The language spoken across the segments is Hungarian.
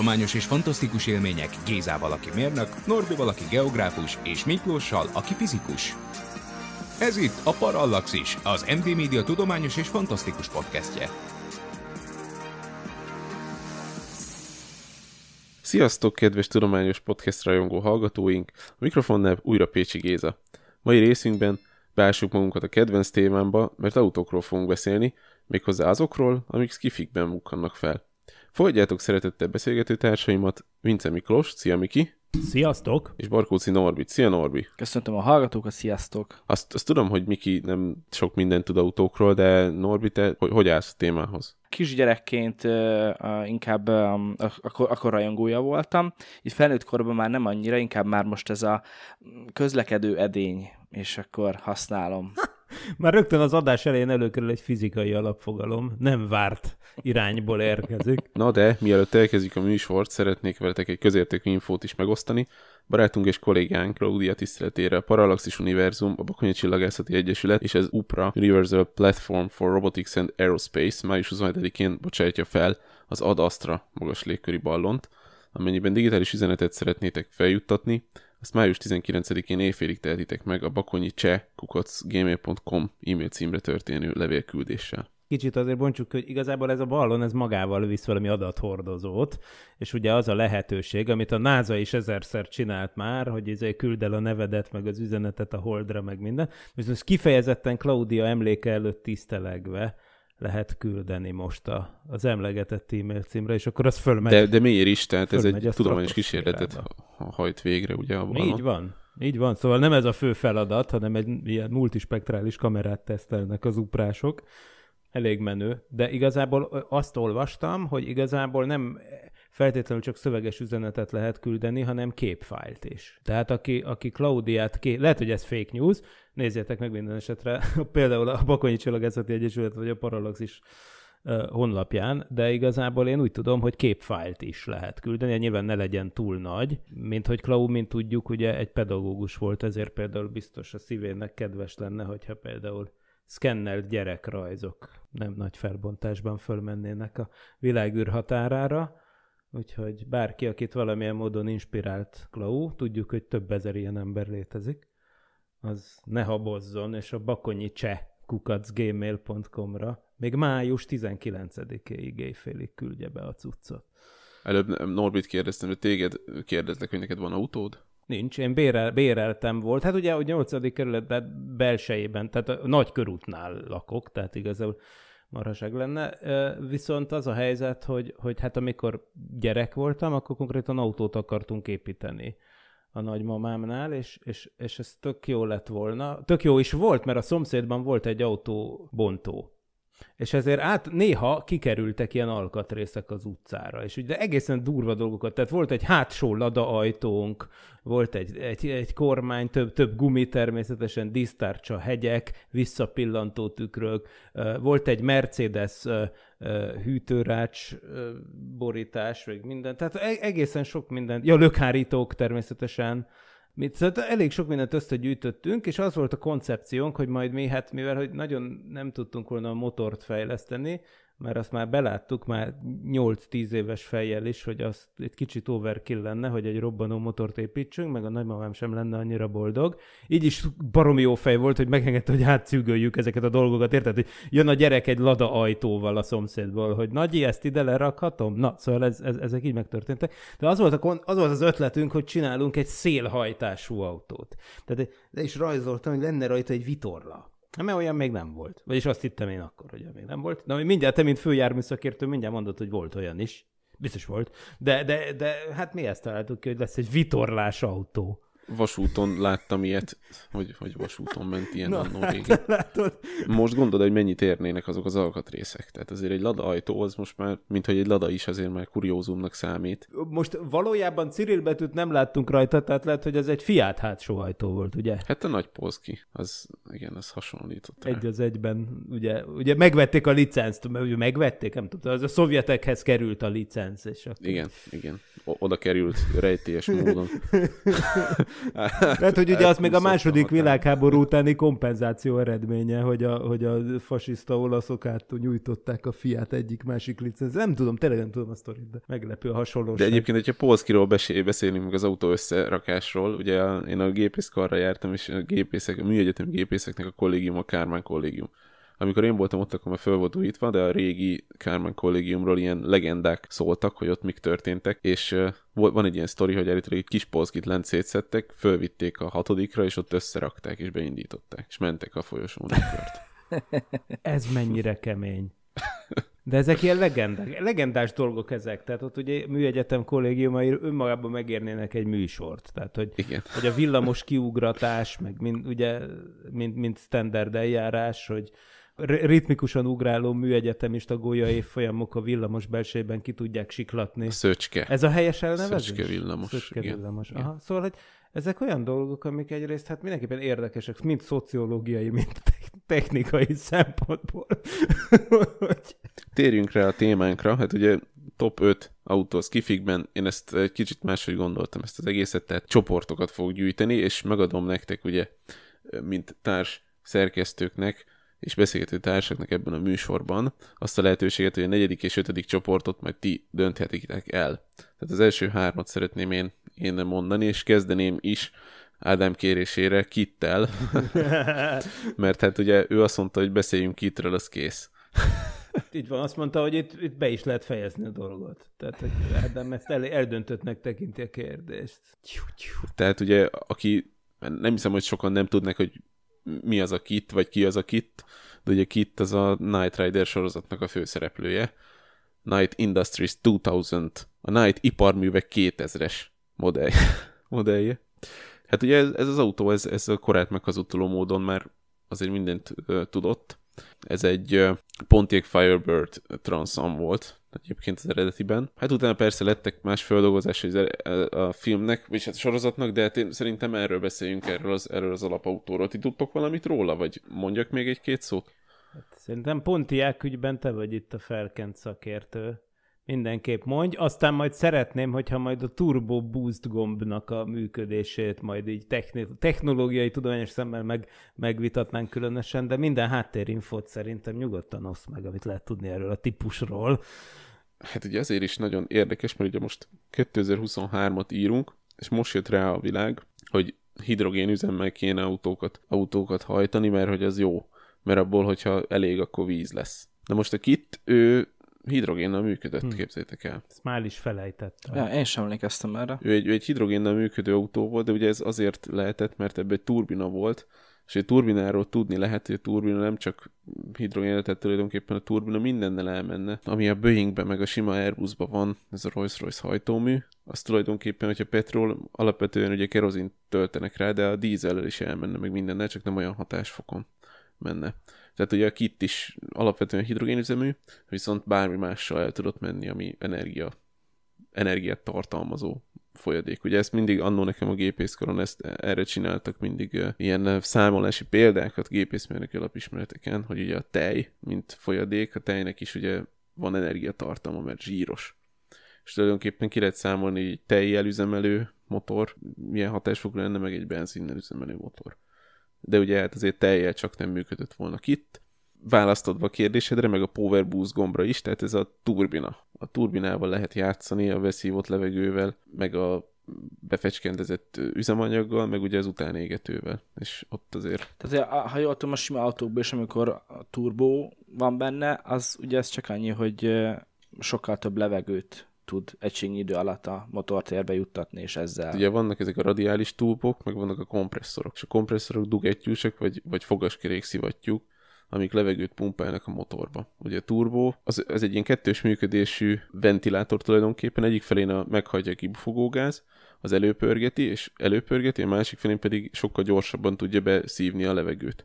tudományos és fantasztikus élmények Gézával, aki mérnök, Norbi valaki geográfus, és Miklóssal, aki fizikus. Ez itt a Parallaxis, az MD Media tudományos és fantasztikus podcastje. Sziasztok, kedves tudományos podcast rajongó hallgatóink! A mikrofonnál újra Pécsi Géza. Mai részünkben beássuk magunkat a kedvenc témámba, mert autókról fogunk beszélni, méghozzá azokról, amik skifikben bukkannak fel. Fogadjátok szeretettel beszélgető társaimat, Vince Miklós, szia Miki! Sziasztok! És Barkóci Norbi. Szia Norbi! Köszöntöm a hallgatókat, sziasztok! Azt, azt tudom, hogy Miki nem sok mindent tud autókról, de Norbi, te hogy, hogy állsz a témához? Kisgyerekként uh, uh, inkább um, akkor, akkor rajongója voltam, így felnőtt korban már nem annyira, inkább már most ez a közlekedő edény, és akkor használom. Már rögtön az adás elején előkerül egy fizikai alapfogalom, nem várt irányból érkezik. Na de, mielőtt elkezdjük a műsort, szeretnék veletek egy közértékű infót is megosztani. Barátunk és kollégánk Claudia tiszteletére a Parallaxis Univerzum, a Bakonya Csillagászati Egyesület és az UPRA Universal Platform for Robotics and Aerospace május 27-én bocsájtja fel az Ad Astra magas légköri ballont, amennyiben digitális üzenetet szeretnétek feljuttatni, ezt május 19-én éjfélig tehetitek meg a bakonyi cseh e-mail címre történő levélküldéssel kicsit azért bontsuk, hogy igazából ez a ballon, ez magával visz valami adathordozót, és ugye az a lehetőség, amit a NASA is ezerszer csinált már, hogy izé küld el a nevedet, meg az üzenetet a holdra, meg minden. Viszont kifejezetten Claudia emléke előtt tisztelegve, lehet küldeni most a, az emlegetett e-mail címre, és akkor az fölmegy. De, de miért is? Tehát ez egy tudományos kísérletet hajt végre, ugye? Abban Így van. Így van, szóval nem ez a fő feladat, hanem egy ilyen multispektrális kamerát tesztelnek az uprások. Elég menő, de igazából azt olvastam, hogy igazából nem feltétlenül csak szöveges üzenetet lehet küldeni, hanem képfájlt is. Tehát aki, aki Klaudiát, ké... lehet, hogy ez fake news, nézzétek meg minden esetre, például a Bakonyi Csillagászati Egyesület vagy a Paralaxis honlapján, de igazából én úgy tudom, hogy képfájlt is lehet küldeni, nyilván ne legyen túl nagy, mint hogy Klau, mint tudjuk, ugye egy pedagógus volt, ezért például biztos a szívének kedves lenne, hogyha például szkennelt gyerekrajzok nem nagy felbontásban fölmennének a világűr határára. Úgyhogy bárki, akit valamilyen módon inspirált Klau, tudjuk, hogy több ezer ilyen ember létezik, az ne habozzon, és a bakonyi cseh kukacgmail.com-ra még május 19-éig éjfélig küldje be a cuccot. Előbb Norbit kérdeztem, hogy téged kérdezlek, hogy neked van autód? Nincs, én bérel, béreltem volt. Hát ugye a 8. kerület belsejében, tehát a nagy körútnál lakok, tehát igazából marhaság lenne. Viszont az a helyzet, hogy, hogy hát amikor gyerek voltam, akkor konkrétan autót akartunk építeni a nagymamámnál, és, és, és ez tök jó lett volna. Tök jó is volt, mert a szomszédban volt egy autóbontó, és ezért át néha kikerültek ilyen alkatrészek az utcára, és ugye egészen durva dolgokat, tehát volt egy hátsó lada ajtónk, volt egy, egy, egy kormány, több, több gumi természetesen, disztárcsa hegyek, visszapillantó tükrök, volt egy Mercedes hűtőrács borítás, vagy minden, tehát e-, egészen sok minden, ja, lökhárítók természetesen, Mit, szóval elég sok mindent összegyűjtöttünk, és az volt a koncepciónk, hogy majd mi, hát mivel hogy nagyon nem tudtunk volna a motort fejleszteni, mert azt már beláttuk már 8-10 éves fejjel is, hogy az egy kicsit overkill lenne, hogy egy robbanó motort építsünk, meg a nagymamám sem lenne annyira boldog. Így is baromi jó fej volt, hogy megengedte, hogy átszűgöljük ezeket a dolgokat, érted? Hogy jön a gyerek egy lada ajtóval a szomszédból, hogy nagyi, ezt ide lerakhatom? Na, szóval ez, ez, ezek így megtörténtek. De az volt, a, az volt az ötletünk, hogy csinálunk egy szélhajtású autót. Tehát, de is rajzoltam, hogy lenne rajta egy vitorla Hát, mert olyan még nem volt. Vagyis azt hittem én akkor, hogy még nem volt. Na, mindjárt te, mint főjárműszakértő, mindjárt mondod, hogy volt olyan is. Biztos volt. De, de, de hát mi ezt találtuk ki, hogy lesz egy vitorlás autó vasúton láttam ilyet, hogy, hogy vasúton ment ilyen Na, annó hát régen. Látod. Most gondolod, hogy mennyit érnének azok az alkatrészek. Tehát azért egy Lada ajtó az most már, mint hogy egy Lada is azért már kuriózumnak számít. Most valójában Cyril betűt nem láttunk rajta, tehát lehet, hogy ez egy fiát hátsó ajtó volt, ugye? Hát a nagy Polszki, az igen, az hasonlított. Egy az egyben, ugye, ugye megvették a licenzt, megvették, nem tudom, az a szovjetekhez került a licenc. És akkor... Igen, igen oda került rejtélyes módon. Lehet, hogy ugye az még a második világháború utáni kompenzáció eredménye, hogy a, hogy a fasiszta olaszok át nyújtották a fiát egyik másik licenc. Nem tudom, tényleg nem tudom a sztorit, de meglepő a hasonlóság. De egyébként, hogyha Polszkiról beszélünk, meg az autó összerakásról, ugye én a gépészkarra jártam, és a gépészek, a műegyetemi gépészeknek a kollégium a Kármán kollégium. Amikor én voltam ott, akkor már föl volt újítva, de a régi Kármán kollégiumról ilyen legendák szóltak, hogy ott mik történtek, és van egy ilyen sztori, hogy állítólag egy kis polszkit lent szétszettek, fölvitték a hatodikra, és ott összerakták, és beindították, és mentek a folyosón Ez mennyire kemény. De ezek ilyen legendák, legendás dolgok ezek. Tehát ott ugye műegyetem kollégiumai önmagában megérnének egy műsort. Tehát, hogy, Igen. hogy a villamos kiugratás, meg mind, ugye, mint, mint standard eljárás, hogy ritmikusan ugráló műegyetemista gólya évfolyamok a villamos belsejében ki tudják siklatni. A szöcske. Ez a helyes elnevezés? Szöcske villamos. Szöcske igen. villamos. Aha. Szóval, hogy ezek olyan dolgok, amik egyrészt hát mindenképpen érdekesek, mind szociológiai, mind technikai szempontból. Térjünk rá a témánkra, hát ugye top 5 autó kifigben. én ezt egy kicsit máshogy gondoltam ezt az egészet, tehát csoportokat fog gyűjteni, és megadom nektek ugye, mint társ szerkesztőknek és beszélgető társaknak ebben a műsorban azt a lehetőséget, hogy a negyedik és ötödik csoportot majd ti dönthetitek el. Tehát az első hármat szeretném én, én mondani, és kezdeném is Ádám kérésére Kittel, mert hát ugye ő azt mondta, hogy beszéljünk Kitről, az kész. Így van, azt mondta, hogy itt, itt be is lehet fejezni a dolgot. Tehát, hogy Ádám ezt el, eldöntöttnek tekinti a kérdést. Tehát ugye, aki nem hiszem, hogy sokan nem tudnak, hogy mi az a kit, vagy ki az a kit, de ugye Kit az a Night Rider sorozatnak a főszereplője. Night Industries 2000, a Night iparművek 2000-es modell, modellje. Hát ugye ez, ez az autó, ez, ez a korát meghazudtoló módon már azért mindent uh, tudott. Ez egy uh, Pontiac Firebird Transam volt, egyébként az eredetiben. Hát utána persze lettek más feldolgozás e, a filmnek, vagy hát a sorozatnak, de hát én szerintem erről beszéljünk, erről az, erről az alapautóról. Ti tudtok valamit róla, vagy mondjak még egy-két szót? Hát szerintem pont ügyben te vagy itt a felkent szakértő. Mindenképp mondj, aztán majd szeretném, hogyha majd a Turbo Boost gombnak a működését majd így techni- technológiai tudományos szemmel meg, megvitatnánk különösen, de minden háttérinfót szerintem nyugodtan osz meg, amit lehet tudni erről a típusról. Hát ugye azért is nagyon érdekes, mert ugye most 2023-at írunk, és most jött rá a világ, hogy hidrogén üzemmel kéne autókat, autókat hajtani, mert hogy az jó, mert abból, hogyha elég, akkor víz lesz. Na most a kit, ő hidrogénnel működött, hmm. képzétek el. Ezt már is felejtett. Ja, én sem emlékeztem erre. Ő egy, ő egy hidrogénnel működő autó volt, de ugye ez azért lehetett, mert ebben egy turbina volt, és egy turbináról tudni lehet, hogy a turbina nem csak hidrogénre, tehát tulajdonképpen a turbina mindennel elmenne. Ami a Boeingben meg a sima Airbusban van, ez a Rolls-Royce hajtómű, az tulajdonképpen, hogyha petrol, alapvetően ugye kerozint töltenek rá, de a dízellel is elmenne, meg mindennel, csak nem olyan hatásfokon menne. Tehát ugye a kit is alapvetően hidrogénüzemű, viszont bármi mással el tudott menni, ami energia, energiát tartalmazó folyadék. Ugye ezt mindig annó nekem a gépészkoron ezt, erre csináltak mindig uh, ilyen számolási példákat gépészmérnöki alapismereteken, hogy ugye a tej, mint folyadék, a tejnek is ugye van energiatartalma, mert zsíros. És tulajdonképpen ki lehet számolni, hogy tejjel üzemelő motor, milyen hatásfokú lenne, meg egy benzinnel üzemelő motor de ugye hát azért teljel csak nem működött volna itt. Választodva a kérdésedre, meg a Power Boost gombra is, tehát ez a turbina. A turbinával lehet játszani, a veszívott levegővel, meg a befecskendezett üzemanyaggal, meg ugye az utánégetővel, és ott azért... Tehát ha jól tudom, a sima autókban is, amikor a turbó van benne, az ugye ez csak annyi, hogy sokkal több levegőt tud egységnyi idő alatt a motortérbe juttatni, és ezzel... Ugye vannak ezek a radiális túlpok, meg vannak a kompresszorok, és a kompresszorok dugettyűsek, vagy, vagy fogaskerék szivattyúk, amik levegőt pumpálnak a motorba. Ugye a turbó, az, az egy ilyen kettős működésű ventilátor tulajdonképpen, egyik felén a, meghagyja a kibufogógáz, az előpörgeti, és előpörgeti, a másik felén pedig sokkal gyorsabban tudja beszívni a levegőt.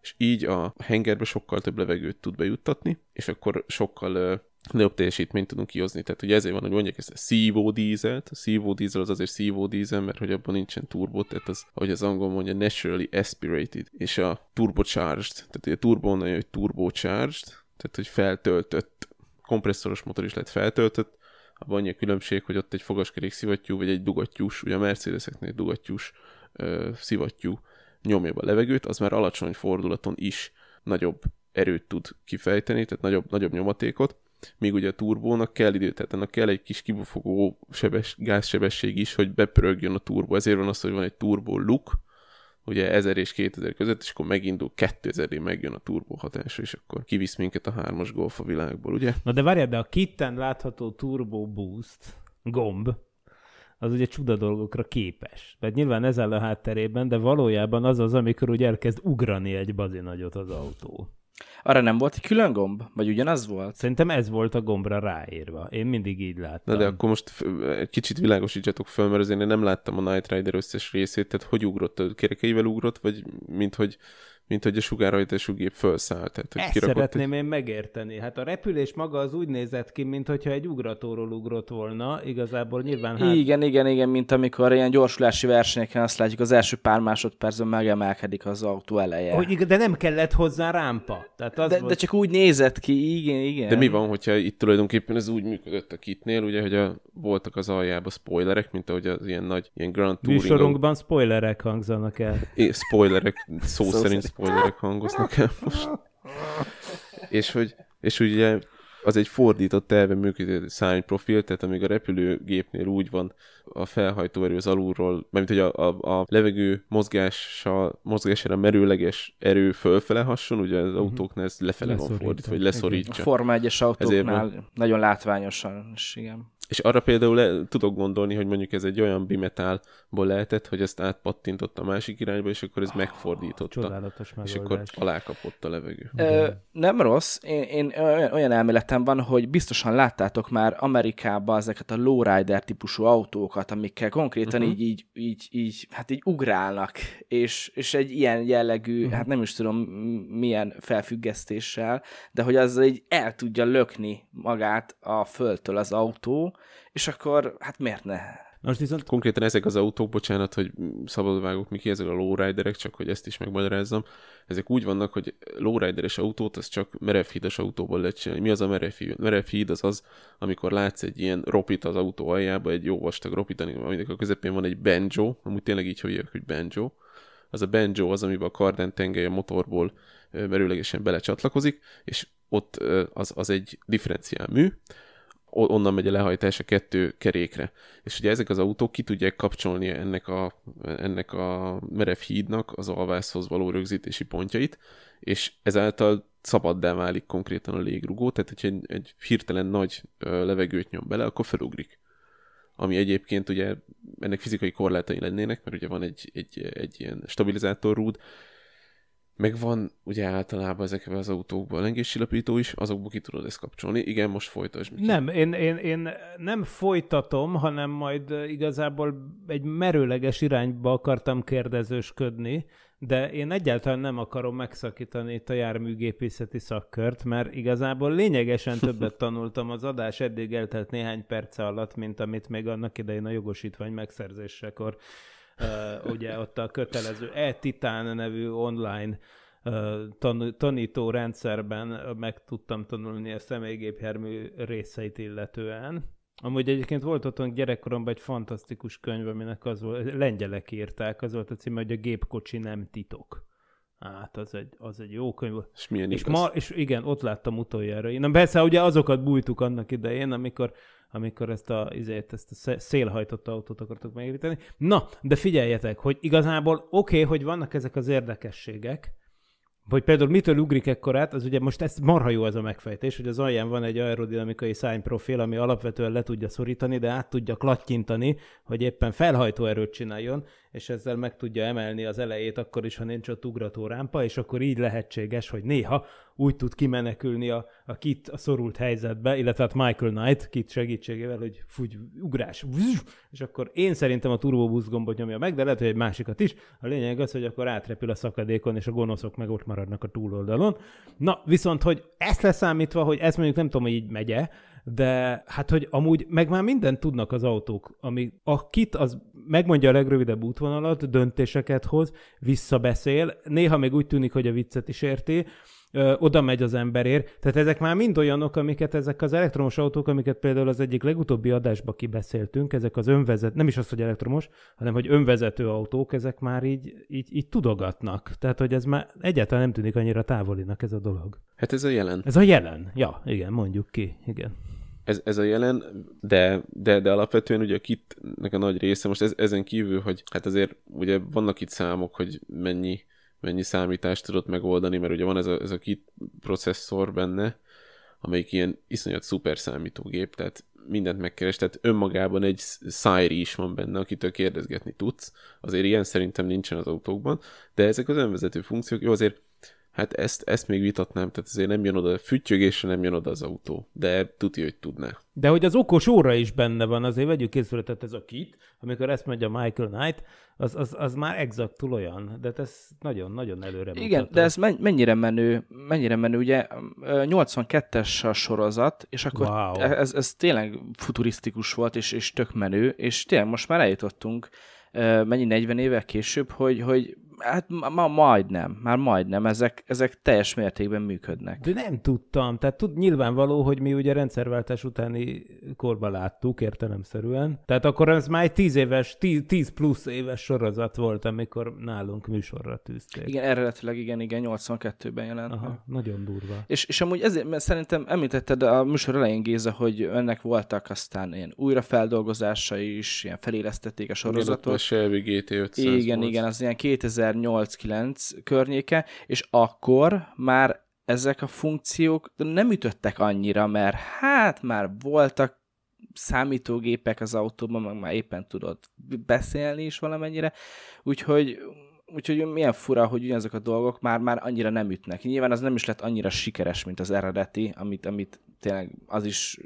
És így a hengerbe sokkal több levegőt tud bejuttatni, és akkor sokkal nagyobb teljesítményt tudunk kihozni. Tehát ugye ezért van, hogy mondják ezt a dízelt. A dízel az azért dízel, mert hogy abban nincsen turbo, tehát az, ahogy az angol mondja, naturally aspirated, és a turbocharged, tehát ugye turbo onnan jön, hogy turbocharged, tehát hogy feltöltött kompresszoros motor is lett feltöltött, abban annyi a különbség, hogy ott egy fogaskerék szivattyú, vagy egy dugattyús, ugye a Mercedeseknél dugattyús ö, szivattyú nyomja a levegőt, az már alacsony fordulaton is nagyobb erőt tud kifejteni, tehát nagyobb, nagyobb nyomatékot, még ugye a turbónak kell idő, tehát annak kell egy kis kibufogó sebes, gázsebesség is, hogy bepörögjön a turbó. Ezért van az, hogy van egy turbó luk, ugye 1000 és 2000 között, és akkor megindul 2000-én megjön a turbó hatása, és akkor kivisz minket a hármas golf a világból, ugye? Na de várjál, de a kitten látható turbo boost gomb, az ugye csuda dolgokra képes. Tehát nyilván ez áll a hátterében, de valójában az az, amikor ugye elkezd ugrani egy bazinagyot az autó. Arra nem volt egy külön gomb? Vagy ugyanaz volt? Szerintem ez volt a gombra ráírva. Én mindig így láttam. Na de akkor most egy kicsit világosítsatok föl, mert azért én nem láttam a Night Rider összes részét, tehát hogy ugrott, kerekeivel ugrott, vagy mint hogy mint hogy a sugárhajtású gép felszállt. Tehát, hogy Ezt szeretném egy... én megérteni. Hát a repülés maga az úgy nézett ki, mint hogyha egy ugratóról ugrott volna, igazából nyilván hát... Igen, igen, igen, mint amikor ilyen gyorsulási versenyeken azt látjuk, az első pár másodpercben megemelkedik az autó eleje. Hogy, de nem kellett hozzá rámpa. Tehát az de, volt... de, csak úgy nézett ki, igen, igen. De mi van, hogyha itt tulajdonképpen ez úgy működött a kitnél, ugye, hogy a, voltak az aljában spoilerek, mint ahogy az ilyen nagy, ilyen Grand Touring... Műsorunkban spoilerek hangzanak el. É, spoilerek, szó, szó szerint, szerint oldalak hangoznak el most. És hogy, és ugye az egy fordított terve működő szárnyprofil, tehát amíg a repülőgépnél úgy van a felhajtóerő az alulról, mert hogy a, a, a levegő mozgással, mozgására merőleges erő fölfele hasson, ugye az mhm. autóknál ez lefele van fordítva, vagy leszorítsa. A Forma 1-es autóknál Ezért van... nagyon látványosan, és igen. És arra például le, tudok gondolni, hogy mondjuk ez egy olyan bimetálból lehetett, hogy ezt átpattintott a másik irányba, és akkor ez oh, megfordította. Csodálatos megoldás. És akkor alákapott a levegő. Ö, nem rossz. Én, én olyan, olyan elméletem van, hogy biztosan láttátok már Amerikában ezeket a lowrider típusú autókat, amikkel konkrétan uh-huh. így, így, így, így, hát így ugrálnak, és, és egy ilyen jellegű, uh-huh. hát nem is tudom milyen felfüggesztéssel, de hogy az így el tudja lökni magát a földtől az autó, és akkor hát miért ne? most viszont konkrétan ezek az autók, bocsánat, hogy szabadvágok mi ki, ezek a lowriderek, csak hogy ezt is megmagyarázzam, ezek úgy vannak, hogy lowrideres autót, az csak merevhídes autóból lehet csinálni. Mi az a merevhíd? Merevhíd az az, amikor látsz egy ilyen ropit az autó aljába, egy jó vastag ropit, aminek a közepén van egy banjo, amúgy tényleg így hívják, hogy banjo, az a banjo az, amiben a kardán tengely a motorból merőlegesen belecsatlakozik, és ott az, az egy mű onnan megy a lehajtás a kettő kerékre. És ugye ezek az autók ki tudják kapcsolni ennek a, ennek a merev hídnak az alvászhoz való rögzítési pontjait, és ezáltal szabaddá válik konkrétan a légrugó, tehát hogyha egy, egy hirtelen nagy levegőt nyom bele, akkor felugrik. Ami egyébként ugye ennek fizikai korlátai lennének, mert ugye van egy, egy, egy ilyen stabilizátor rúd, meg van ugye általában ezekben az autókban lengéssilapító is, azokból ki tudod ezt kapcsolni. Igen, most folytasd. Nem, én, én, én nem folytatom, hanem majd igazából egy merőleges irányba akartam kérdezősködni, de én egyáltalán nem akarom megszakítani itt a járműgépészeti szakkört, mert igazából lényegesen többet tanultam az adás eddig eltelt néhány perc alatt, mint amit még annak idején a jogosítvány megszerzésekor ugye ott a kötelező e-titán nevű online tan- tanító rendszerben meg tudtam tanulni a személygépjármű részeit illetően. Amúgy egyébként volt otthon gyerekkoromban egy fantasztikus könyv, aminek az volt, lengyelek írták, az volt a címe, hogy a gépkocsi nem titok. Hát az egy, az egy jó könyv. És milyen és, ma, és igen, ott láttam utoljára. Én persze ugye azokat bújtuk annak idején, amikor, amikor ezt a, izért, ezt a szélhajtott autót akartuk megépíteni. Na, de figyeljetek, hogy igazából oké, okay, hogy vannak ezek az érdekességek, hogy például mitől ugrik ekkorát, az ugye most ez marha jó ez a megfejtés, hogy az alján van egy aerodinamikai szányprofil, ami alapvetően le tudja szorítani, de át tudja klattyintani, hogy éppen felhajtó erőt csináljon, és ezzel meg tudja emelni az elejét akkor is, ha nincs ott ugrató rámpa, és akkor így lehetséges, hogy néha úgy tud kimenekülni a, a kit a szorult helyzetbe, illetve hát Michael Knight kit segítségével, hogy fúgy, ugrás, és akkor én szerintem a turbobusz gombot nyomja meg, de lehet, hogy egy másikat is. A lényeg az, hogy akkor átrepül a szakadékon, és a gonoszok meg ott maradnak a túloldalon. Na, viszont, hogy ezt leszámítva, hogy ez mondjuk nem tudom, hogy így megye, de hát, hogy amúgy meg már mindent tudnak az autók, ami a kit az megmondja a legrövidebb útvonalat, döntéseket hoz, visszabeszél, néha még úgy tűnik, hogy a viccet is érti, ö, oda megy az emberért. Tehát ezek már mind olyanok, amiket ezek az elektromos autók, amiket például az egyik legutóbbi adásba kibeszéltünk, ezek az önvezető, nem is az, hogy elektromos, hanem hogy önvezető autók, ezek már így, így, így tudogatnak. Tehát, hogy ez már egyáltalán nem tűnik annyira távolinak ez a dolog. Hát ez a jelen. Ez a jelen, ja, igen, mondjuk ki, igen ez, ez a jelen, de, de, de alapvetően ugye a kitnek a nagy része, most ez, ezen kívül, hogy hát azért ugye vannak itt számok, hogy mennyi mennyi számítást tudott megoldani, mert ugye van ez a, ez a kit processzor benne, amelyik ilyen iszonyat szuper számítógép, tehát mindent megkeres, tehát önmagában egy Siri is van benne, akitől kérdezgetni tudsz, azért ilyen szerintem nincsen az autókban, de ezek az önvezető funkciók, jó azért Hát ezt, ezt még vitatnám, tehát azért nem jön oda, füttyögésre nem jön oda az autó, de tuti, hogy tudná. De hogy az okos óra is benne van, azért vegyük észre, tehát ez a kit, amikor ezt megy a Michael Knight, az, az, az már exaktul olyan, de hát ez nagyon-nagyon előre mutató. Igen, de ez mennyire menő, mennyire menő, ugye 82-es a sorozat, és akkor wow. E-, ez, ez tényleg futurisztikus volt, és, és tök menő, és tényleg most már eljutottunk mennyi 40 évek később, hogy, hogy Hát ma, majdnem, már majdnem, ezek, ezek teljes mértékben működnek. De nem tudtam, tehát tud, nyilvánvaló, hogy mi ugye rendszerváltás utáni korban láttuk értelemszerűen, tehát akkor ez már egy tíz éves, tíz, tíz plusz éves sorozat volt, amikor nálunk műsorra tűzték. Igen, eredetileg igen, igen, 82-ben jelent Aha, Nagyon durva. És, és amúgy ezért, mert szerintem említetted a műsor elején Géza, hogy ennek voltak aztán ilyen újrafeldolgozása is, ilyen felélesztették a sorozatot. A GT500 Igen, volt. igen, az ilyen 2000 2008-9 környéke, és akkor már ezek a funkciók nem ütöttek annyira, mert hát már voltak számítógépek az autóban, meg már éppen tudod beszélni is valamennyire, úgyhogy úgyhogy milyen fura, hogy ugyanazok a dolgok már, már annyira nem ütnek. Nyilván az nem is lett annyira sikeres, mint az eredeti, amit, amit tényleg az is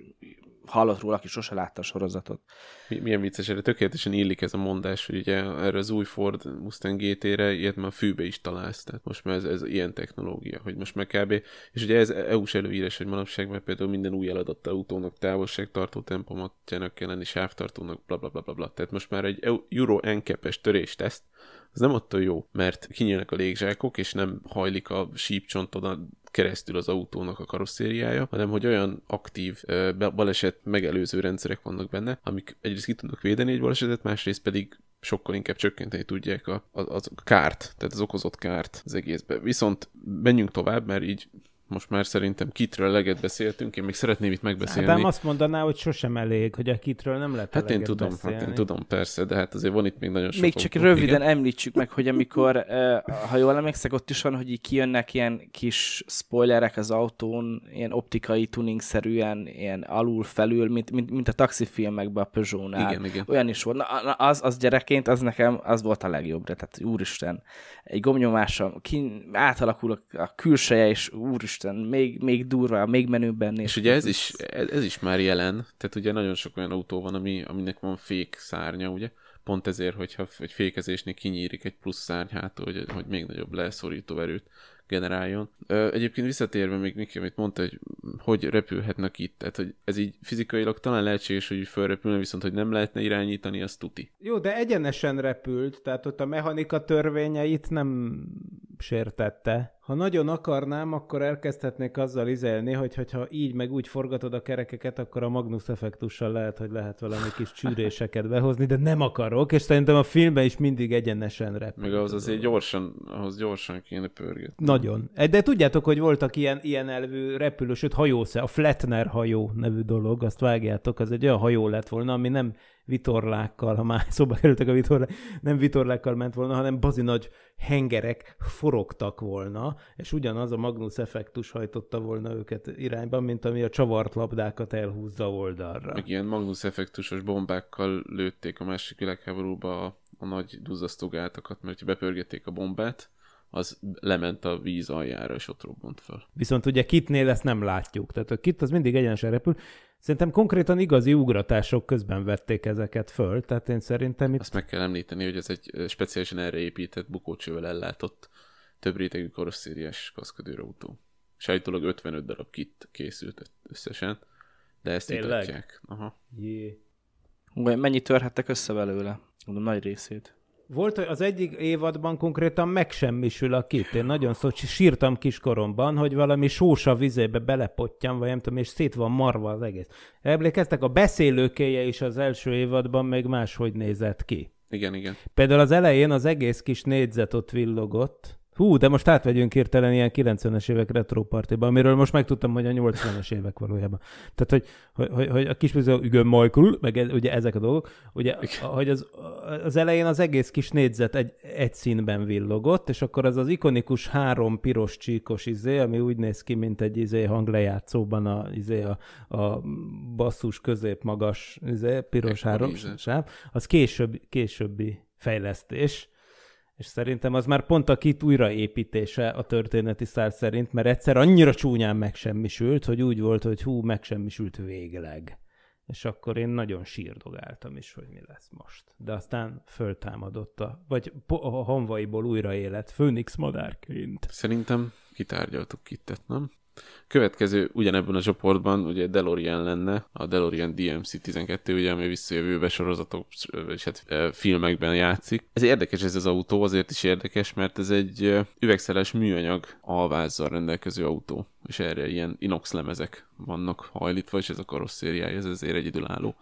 hallott róla, aki sose látta a sorozatot. Milyen vicces, erre tökéletesen illik ez a mondás, hogy ugye erre az új Ford Mustang GT-re ilyet már fűbe is találsz, tehát most már ez, ez ilyen technológia, hogy most meg kb. És ugye ez EU-s előírás, hogy manapság, mert például minden új eladott autónak távolságtartó tempomatjának kell lenni, sávtartónak, bla bla bla bla bla. Tehát most már egy Euro NCAP-es törésteszt, az nem attól jó, mert kinyílnak a légzsákok, és nem hajlik a sípcsontod a keresztül az autónak a karosszériája, hanem hogy olyan aktív baleset megelőző rendszerek vannak benne, amik egyrészt ki tudnak védeni egy balesetet, másrészt pedig sokkal inkább csökkenteni tudják a, a, a kárt, tehát az okozott kárt az egészbe. Viszont menjünk tovább, mert így most már szerintem kitről eleget beszéltünk, én még szeretném itt megbeszélni. Hát azt mondaná, hogy sosem elég, hogy a kitről nem lehet Hát én tudom, beszélni. hát én tudom, persze, de hát azért van itt még nagyon sok. Még csak röviden igen. említsük meg, hogy amikor, eh, ha jól emlékszek, ott is van, hogy így kijönnek ilyen kis spoilerek az autón, ilyen optikai tuning-szerűen, ilyen alul-felül, mint, mint, mint a taxifilmekben a Peugeot-nál. Igen, igen. Olyan is volt. Na, az, az gyerekként, az nekem, az volt a legjobb, de tehát úristen, egy gomnyomásom, átalakul a külseje, és úristen, úristen, még, még durva, még menőbben. És ugye ez is, ez, ez is már jelen, tehát ugye nagyon sok olyan autó van, ami, aminek van fék szárnya, ugye? Pont ezért, hogyha egy fékezésnél kinyírik egy plusz szárny, hát, hogy, hogy még nagyobb leszorító erőt generáljon. Ö, egyébként visszatérve még Miki, amit mondta, hogy hogy repülhetnek itt, tehát hogy ez így fizikailag talán lehetséges, hogy fölrepülne, viszont hogy nem lehetne irányítani, az tuti. Jó, de egyenesen repült, tehát ott a mechanika törvényeit nem sértette. Ha nagyon akarnám, akkor elkezdhetnék azzal izelni, hogy ha így meg úgy forgatod a kerekeket, akkor a Magnus effektussal lehet, hogy lehet valami kis csűréseket behozni, de nem akarok, és szerintem a filmben is mindig egyenesen repül. Meg ahhoz azért gyorsan, ahhoz gyorsan kéne pörgetni. Nagyon. De tudjátok, hogy voltak ilyen, ilyen elvű repülős? sőt hajósze, a Flatner hajó nevű dolog, azt vágjátok, az egy olyan hajó lett volna, ami nem vitorlákkal, ha már szóba kerültek a vitorlák, nem vitorlákkal ment volna, hanem bazi nagy hengerek forogtak volna, és ugyanaz a Magnus effektus hajtotta volna őket irányban, mint ami a csavart labdákat elhúzza oldalra. Meg ilyen Magnus effektusos bombákkal lőtték a másik világháborúba a, a nagy duzzasztó mert ha bepörgették a bombát, az lement a víz aljára, és ott robbant fel. Viszont ugye kitnél ezt nem látjuk. Tehát a kit az mindig egyenesen repül. Szerintem konkrétan igazi ugratások közben vették ezeket föl, tehát én szerintem itt... Azt meg kell említeni, hogy ez egy speciálisan erre épített bukócsővel ellátott több rétegű karosszériás kaszkadőr autó. Sajtólag 55 darab kit készült összesen, de ezt Tényleg? mutatják. Aha. Jé. Mennyit törhettek össze belőle? Mondom, nagy részét. Volt, hogy az egyik évadban konkrétan megsemmisül a kit. Én nagyon szó, sírtam kiskoromban, hogy valami sósa vizébe belepottyan, vagy nem tudom, és szét van marva az egész. Emlékeztek, a beszélőkéje is az első évadban még máshogy nézett ki. Igen, igen. Például az elején az egész kis négyzet ott villogott, Hú, de most átvegyünk hirtelen ilyen 90-es évek retro partiba, amiről most megtudtam, hogy a 80-es évek valójában. Tehát, hogy, hogy, hogy, a kis ügön Michael, meg ez, ugye ezek a dolgok, ugye, hogy az, az elején az egész kis négyzet egy, egy színben villogott, és akkor az az ikonikus három piros csíkos izé, ami úgy néz ki, mint egy izé hanglejátszóban a, izé a, a basszus közép-magas izé, piros három sáv, az később, későbbi fejlesztés és szerintem az már pont a kit újraépítése a történeti szár szerint, mert egyszer annyira csúnyán megsemmisült, hogy úgy volt, hogy hú, megsemmisült végleg. És akkor én nagyon sírdogáltam is, hogy mi lesz most. De aztán föltámadott a, vagy a honvaiból újraélet, főnix madárként. Szerintem kitárgyaltuk kitet, nem? Következő ugyanebben a csoportban ugye DeLorean lenne, a DeLorean DMC-12, ugye, ami visszajövőbe sorozatok és hát filmekben játszik. Ez érdekes ez az autó, azért is érdekes, mert ez egy üvegszeles műanyag alvázzal rendelkező autó, és erre ilyen inox lemezek vannak hajlítva, és ez a karosszériája, ez azért egyedülálló.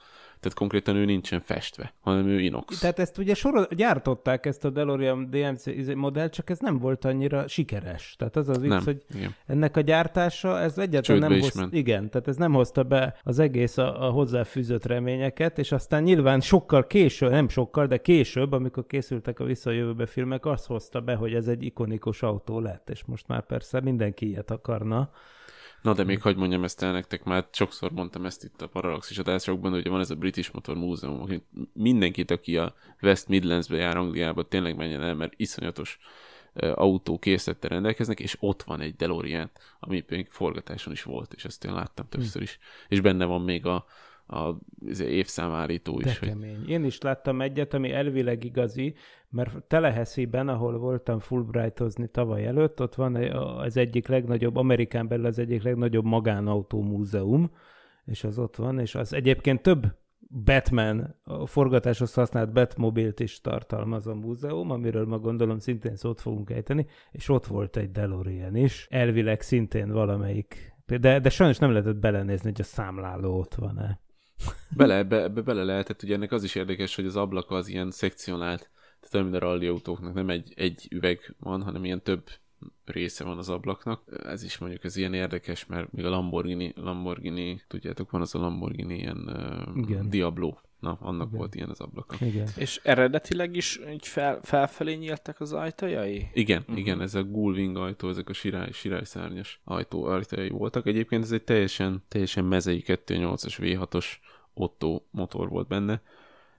Tehát konkrétan ő nincsen festve, hanem ő inox. Tehát ezt ugye sorra gyártották ezt a DeLorean DMC izé modell, csak ez nem volt annyira sikeres. Tehát az az nem, hogy igen. ennek a gyártása, ez egyáltalán nem hozta, igen, tehát ez nem hozta be az egész a, a hozzáfűzött reményeket, és aztán nyilván sokkal később, nem sokkal, de később, amikor készültek a Visszajövőbe filmek, azt hozta be, hogy ez egy ikonikus autó lett, és most már persze mindenki ilyet akarna. Na de még hagyd mondjam ezt el nektek, már sokszor mondtam ezt itt a Parallaxis adásokban, ugye van ez a British Motor Múzeum, akit mindenkit, aki a West Midlandsbe jár Angliába, tényleg menjen el, mert iszonyatos autó készlettel rendelkeznek, és ott van egy DeLorean, ami még forgatáson is volt, és ezt én láttam többször is. És benne van még a, az izé, évszámállító is. De hogy... Én is láttam egyet, ami elvileg igazi, mert Telehesziben, ahol voltam Fulbrightozni tavaly előtt, ott van az egyik legnagyobb, Amerikán belül az egyik legnagyobb magánautómúzeum, és az ott van, és az egyébként több Batman, a forgatáshoz használt Batmobilt is tartalmaz a múzeum, amiről ma gondolom szintén szót fogunk ejteni, és ott volt egy DeLorean is, elvileg szintén valamelyik de, de sajnos nem lehetett belenézni, hogy a számláló ott van-e. Bele, be be bele lehetett, ugye ennek az is érdekes, hogy az ablak az ilyen szekcionált, tehát olyan, mint a rally autóknak nem egy, egy üveg van, hanem ilyen több része van az ablaknak. Ez is mondjuk ez ilyen érdekes, mert még a Lamborghini, Lamborghini tudjátok, van az a Lamborghini ilyen uh, Diablo Na, annak Igen. volt ilyen az ablaka. Igen. És eredetileg is így fel, felfelé nyíltak az ajtajai? Igen, uh-huh. igen, ez a gulving ajtó, ezek a sirály, sirályszárnyas ajtó ajtajai voltak. Egyébként ez egy teljesen, teljesen mezei 2.8-as V6-os Otto motor volt benne,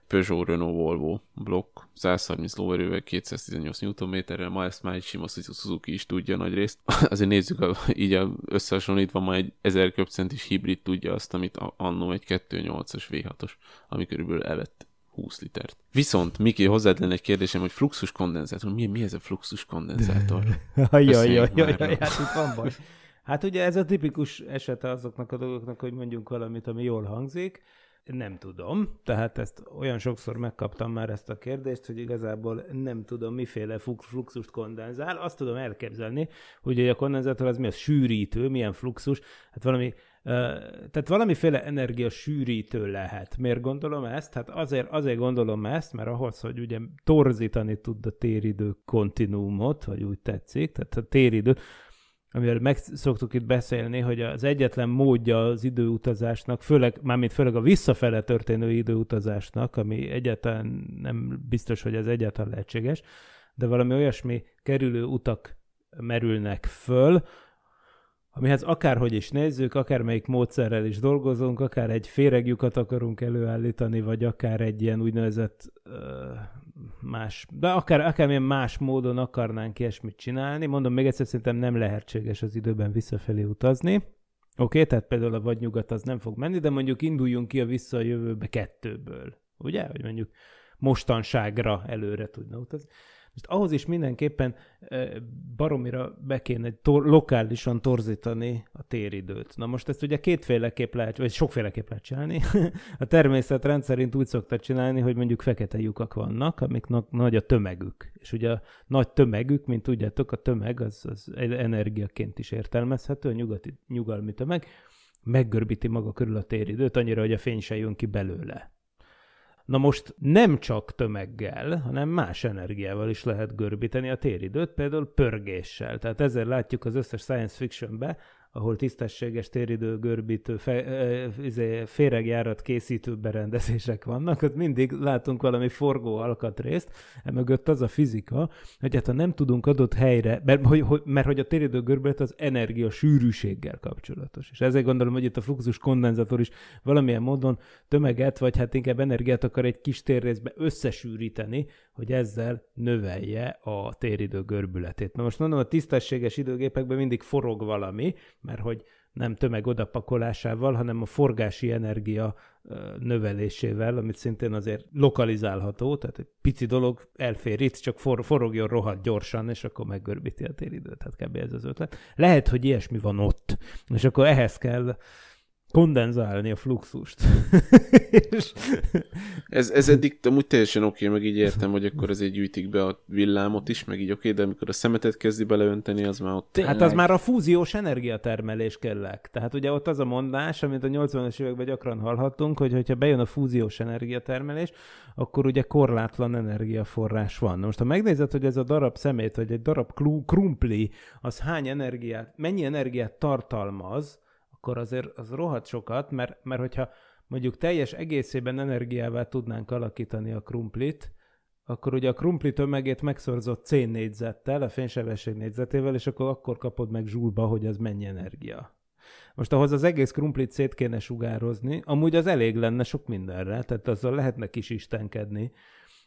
Peugeot Renault Volvo blokk, 130 lóerővel, 218 nm ma ezt már egy sima Suzuki is tudja nagy részt. Azért nézzük, a, így a, összehasonlítva ma egy 1000 köbcentis hibrid tudja azt, amit annó egy 2.8-as V6-os, ami körülbelül evett 20 litert. Viszont, Miki, hozzád lenne egy kérdésem, hogy fluxus kondenzátor. Mi, mi ez a fluxus kondenzátor? jaj, jaj, jaj, hát itt van baj. Hát ugye ez a tipikus esete azoknak a dolgoknak, hogy mondjunk valamit, ami jól hangzik, nem tudom. Tehát ezt olyan sokszor megkaptam már ezt a kérdést, hogy igazából nem tudom, miféle fluxust kondenzál. Azt tudom elképzelni, hogy a kondenzátor az mi a sűrítő, milyen fluxus, hát valami tehát valamiféle energia sűrítő lehet. Miért gondolom ezt? Hát azért, azért gondolom ezt, mert ahhoz, hogy ugye torzítani tud a téridő kontinuumot, vagy úgy tetszik, tehát a téridő, amiről meg szoktuk itt beszélni, hogy az egyetlen módja az időutazásnak, főleg, mármint főleg a visszafele történő időutazásnak, ami egyáltalán nem biztos, hogy ez egyáltalán lehetséges, de valami olyasmi kerülő utak merülnek föl, amihez akárhogy is nézzük, akármelyik módszerrel is dolgozunk, akár egy féregjukat akarunk előállítani, vagy akár egy ilyen úgynevezett más, de akár, akármilyen más módon akarnánk ilyesmit csinálni, mondom még egyszer, szerintem nem lehetséges az időben visszafelé utazni. Oké, okay, tehát például a vadnyugat az nem fog menni, de mondjuk induljunk ki a vissza a jövőbe kettőből, ugye? Hogy mondjuk mostanságra előre tudna utazni. Most ahhoz is mindenképpen baromira be kéne tor- lokálisan torzítani a téridőt. Na most ezt ugye kétféleképp lehet, vagy sokféleképp lehet csinálni. a természet rendszerint úgy szokta csinálni, hogy mondjuk fekete lyukak vannak, na- nagy a tömegük. És ugye a nagy tömegük, mint tudjátok, a tömeg az, az energiaként is értelmezhető, a nyugati, nyugalmi tömeg, meggörbíti maga körül a téridőt, annyira, hogy a fény se jön ki belőle. Na most nem csak tömeggel, hanem más energiával is lehet görbíteni a téridőt, például pörgéssel. Tehát ezzel látjuk az összes science fictionbe, ahol tisztességes téridő görbítő, fe, izé, féregjárat készítő berendezések vannak, ott mindig látunk valami forgó alkatrészt, emögött az a fizika, hogy hát ha nem tudunk adott helyre, mert hogy, hogy, mert hogy a téridő görbület az energia sűrűséggel kapcsolatos. És ezért gondolom, hogy itt a fluxus kondenzátor is valamilyen módon tömeget, vagy hát inkább energiát akar egy kis térrészbe összesűríteni, hogy ezzel növelje a téridő görbületét. Na most mondom, a tisztességes időgépekben mindig forog valami, mert hogy nem tömeg odapakolásával, hanem a forgási energia növelésével, amit szintén azért lokalizálható, tehát egy pici dolog elfér itt, csak for, forogjon rohadt gyorsan, és akkor meggörbíti a téridőt, tehát kb. ez az ötlet. Lehet, hogy ilyesmi van ott, és akkor ehhez kell kondenzálni a fluxust. és... ez, ez eddig amúgy teljesen oké, okay, meg így értem, hogy akkor azért gyűjtik be a villámot is, meg így oké, okay, de amikor a szemetet kezdi beleönteni, az már ott... Tényleg... Hát az már a fúziós energiatermelés kellek. Tehát ugye ott az a mondás, amit a 80-as években gyakran hallhattunk, hogy hogyha bejön a fúziós energiatermelés, akkor ugye korlátlan energiaforrás van. Na most ha megnézed, hogy ez a darab szemét, vagy egy darab krumpli, az hány energiát, mennyi energiát tartalmaz, akkor azért az rohadt sokat, mert, mert hogyha mondjuk teljes egészében energiává tudnánk alakítani a krumplit, akkor ugye a krumpli tömegét megszorzott C négyzettel, a fénysebesség négyzetével, és akkor akkor kapod meg zsúlba, hogy az mennyi energia. Most ahhoz az egész krumplit szét kéne sugározni, amúgy az elég lenne sok mindenre, tehát azzal lehetne kis istenkedni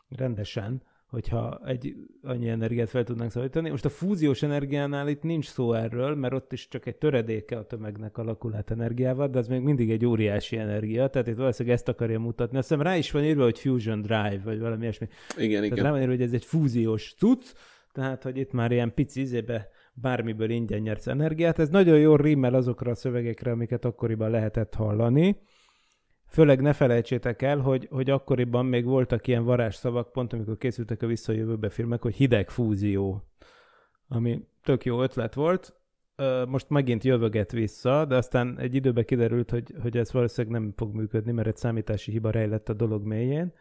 rendesen, hogyha egy annyi energiát fel tudnánk szabadítani. Most a fúziós energiánál itt nincs szó erről, mert ott is csak egy töredéke a tömegnek alakul át energiával, de az még mindig egy óriási energia, tehát itt valószínűleg ezt akarja mutatni. Azt hiszem rá is van írva, hogy Fusion Drive, vagy valami ilyesmi. Igen, tehát igen. rá van írva, hogy ez egy fúziós cucc, tehát, hogy itt már ilyen pici izébe bármiből ingyen nyersz energiát. Ez nagyon jól rímmel azokra a szövegekre, amiket akkoriban lehetett hallani. Főleg ne felejtsétek el, hogy, hogy akkoriban még voltak ilyen varázsszavak, pont amikor készültek a visszajövőbe filmek, hogy hideg fúzió, ami tök jó ötlet volt. Most megint jövöget vissza, de aztán egy időben kiderült, hogy, hogy ez valószínűleg nem fog működni, mert egy számítási hiba rejlett a dolog mélyén,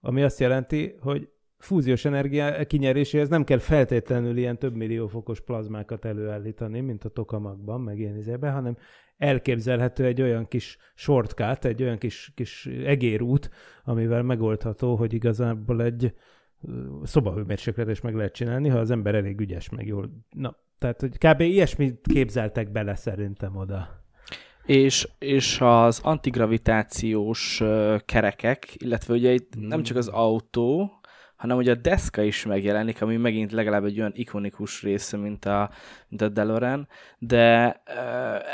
ami azt jelenti, hogy fúziós energia kinyeréséhez nem kell feltétlenül ilyen több millió fokos plazmákat előállítani, mint a tokamakban, meg ilyen izében, hanem elképzelhető egy olyan kis shortcut, egy olyan kis, kis egérút, amivel megoldható, hogy igazából egy szobahőmérséklet is meg lehet csinálni, ha az ember elég ügyes, meg jól. Na, tehát, hogy kb. ilyesmit képzeltek bele szerintem oda. És, és az antigravitációs kerekek, illetve ugye itt nem csak az mm. autó, hanem ugye a deszka is megjelenik, ami megint legalább egy olyan ikonikus része, mint a, mint a Deloren, de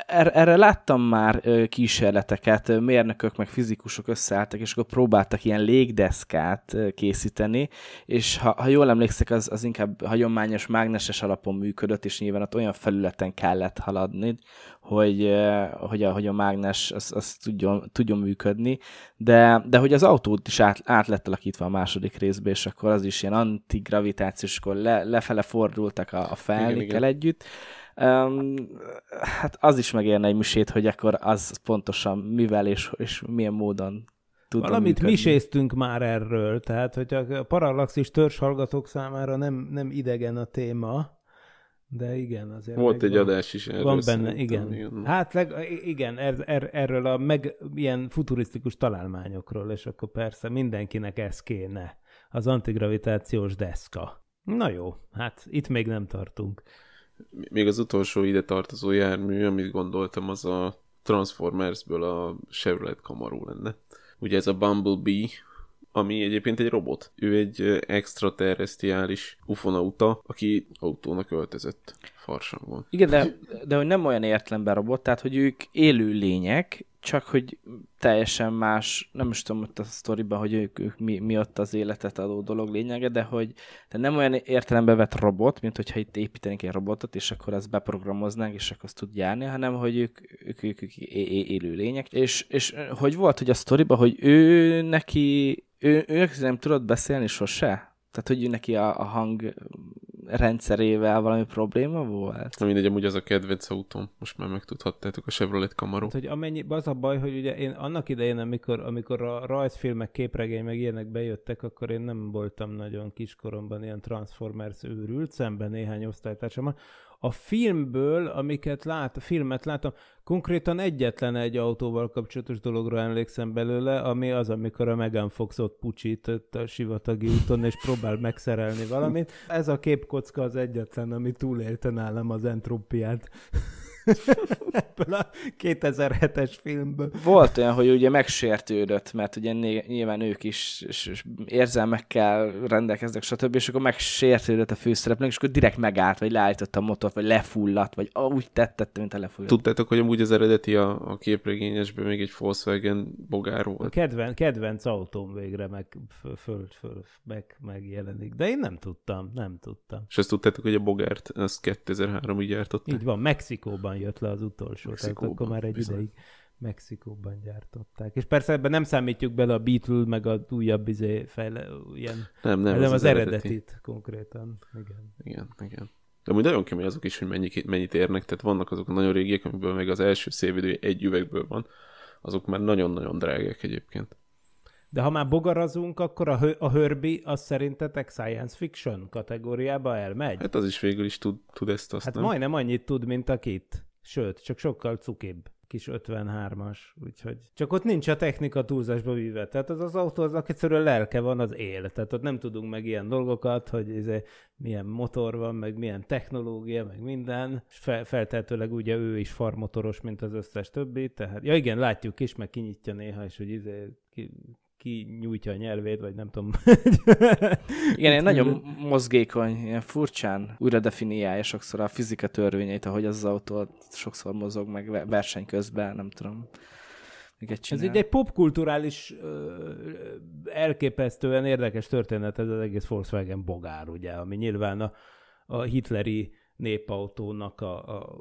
er, erre láttam már kísérleteket, mérnökök meg fizikusok összeálltak, és akkor próbáltak ilyen légdeszkát készíteni, és ha, ha jól emlékszek, az, az inkább hagyományos mágneses alapon működött, és nyilván ott olyan felületen kellett haladni, hogy, hogy, a, hogy a mágnes az, az tudjon, tudjon működni, de, de hogy az autót is át, át lett alakítva a második részbe, és akkor az is ilyen antigravitációs, akkor le, lefele fordultak a, a felnikkel együtt. Um, hát az is megérne egy misét, hogy akkor az pontosan mivel és, és milyen módon tudom Valamit működni. miséztünk már erről, tehát hogy a paralaxis törzs hallgatók számára nem, nem idegen a téma, de igen, azért... Volt egy van, adás is erről. Van benne, igen. igen. Hát leg, igen, er, er, erről a meg ilyen futurisztikus találmányokról, és akkor persze mindenkinek ez kéne. Az antigravitációs deszka. Na jó, hát itt még nem tartunk. Még az utolsó ide tartozó jármű, amit gondoltam, az a Transformersből a Chevrolet Camaro lenne. Ugye ez a Bumblebee, ami egyébként egy robot. Ő egy extraterrestriális ufonauta, aki autónak öltözött farsangon. Igen, de, de hogy nem olyan értelemben robot, tehát hogy ők élő lények, csak hogy teljesen más, nem is tudom ott a sztoriban, hogy ők, ők mi, mi ott az életet adó dolog lényege, de hogy de nem olyan értelembe vett robot, mint hogyha itt építenék egy robotot, és akkor ezt beprogramoznánk, és akkor azt tud járni, hanem hogy ők, ők, ők, ők élő lények. És, és hogy volt, hogy a sztoriban, hogy ő neki ő, ő nem tudott beszélni sose? Tehát, hogy neki a, a hang rendszerével valami probléma volt? Na mindegy, amúgy az a kedvenc autóm. Most már megtudhattátok a Chevrolet Camaro. Hát, hogy amennyi, az a baj, hogy ugye én annak idején, amikor, amikor a rajzfilmek, képregény meg ilyenek bejöttek, akkor én nem voltam nagyon kiskoromban ilyen Transformers őrült, szemben néhány osztálytársammal. A filmből, amiket lát, a filmet láttam, konkrétan egyetlen egy autóval kapcsolatos dologra emlékszem belőle, ami az, amikor a Megan Fox ott pucsít ott a sivatagi úton, és próbál megszerelni valamit. Ez a képkocka az egyetlen, ami túlélte nálam az entrópiát ebből a 2007-es filmből. Volt olyan, hogy ugye megsértődött, mert ugye nyilván ők is és, és érzelmekkel rendelkeznek, stb., és akkor megsértődött a főszereplőnk, és akkor direkt megállt, vagy leállította a motort, vagy lefulladt, vagy úgy tettette, mint a lefulladt. Tudtátok, hogy amúgy az eredeti a, a képregényesben még egy Volkswagen bogár volt? A kedven, kedvenc autóm végre meg, föl, föl, meg, megjelenik, de én nem tudtam, nem tudtam. És azt tudtátok, hogy a bogárt, azt 2003-ig gyártották? Így van, Mexikóban 2006-ban jött le az utolsó, Mexikóban, tehát akkor már egy bizony. ideig Mexikóban gyártották. És persze ebben nem számítjuk bele a Beatle, meg a újabb izé fejle, ilyen, nem, nem, hanem az, az, az eredetit eredeti. konkrétan. Igen, igen. igen. De amúgy nagyon kemény azok is, hogy mennyi, mennyit érnek, tehát vannak azok a nagyon régiek, amiből még az első szélvédője egy üvegből van, azok már nagyon-nagyon drágák egyébként. De ha már bogarazunk, akkor a, a Hörbi az szerintetek science fiction kategóriába elmegy? Hát az is végül is tud, tud ezt azt, Hát nem? majdnem annyit tud, mint a kit. Sőt, csak sokkal cukibb kis 53-as, úgyhogy csak ott nincs a technika túlzásba víve. Tehát az az autó, az egyszerűen lelke van, az él. Tehát ott nem tudunk meg ilyen dolgokat, hogy izé, milyen motor van, meg milyen technológia, meg minden. Fe, feltehetőleg ugye ő is farmotoros, mint az összes többi. Tehát, ja igen, látjuk is, meg kinyitja néha, és hogy izé, ki, ki nyújtja a nyelvét, vagy nem tudom. Igen, én nagyon mozgékony, ilyen furcsán újra definiálja sokszor a fizika törvényeit, ahogy az autó sokszor mozog, meg verseny közben, nem tudom. Ez egy popkulturális elképesztően érdekes történet ez az egész Volkswagen bogár, ugye, ami nyilván a, a hitleri népautónak a, a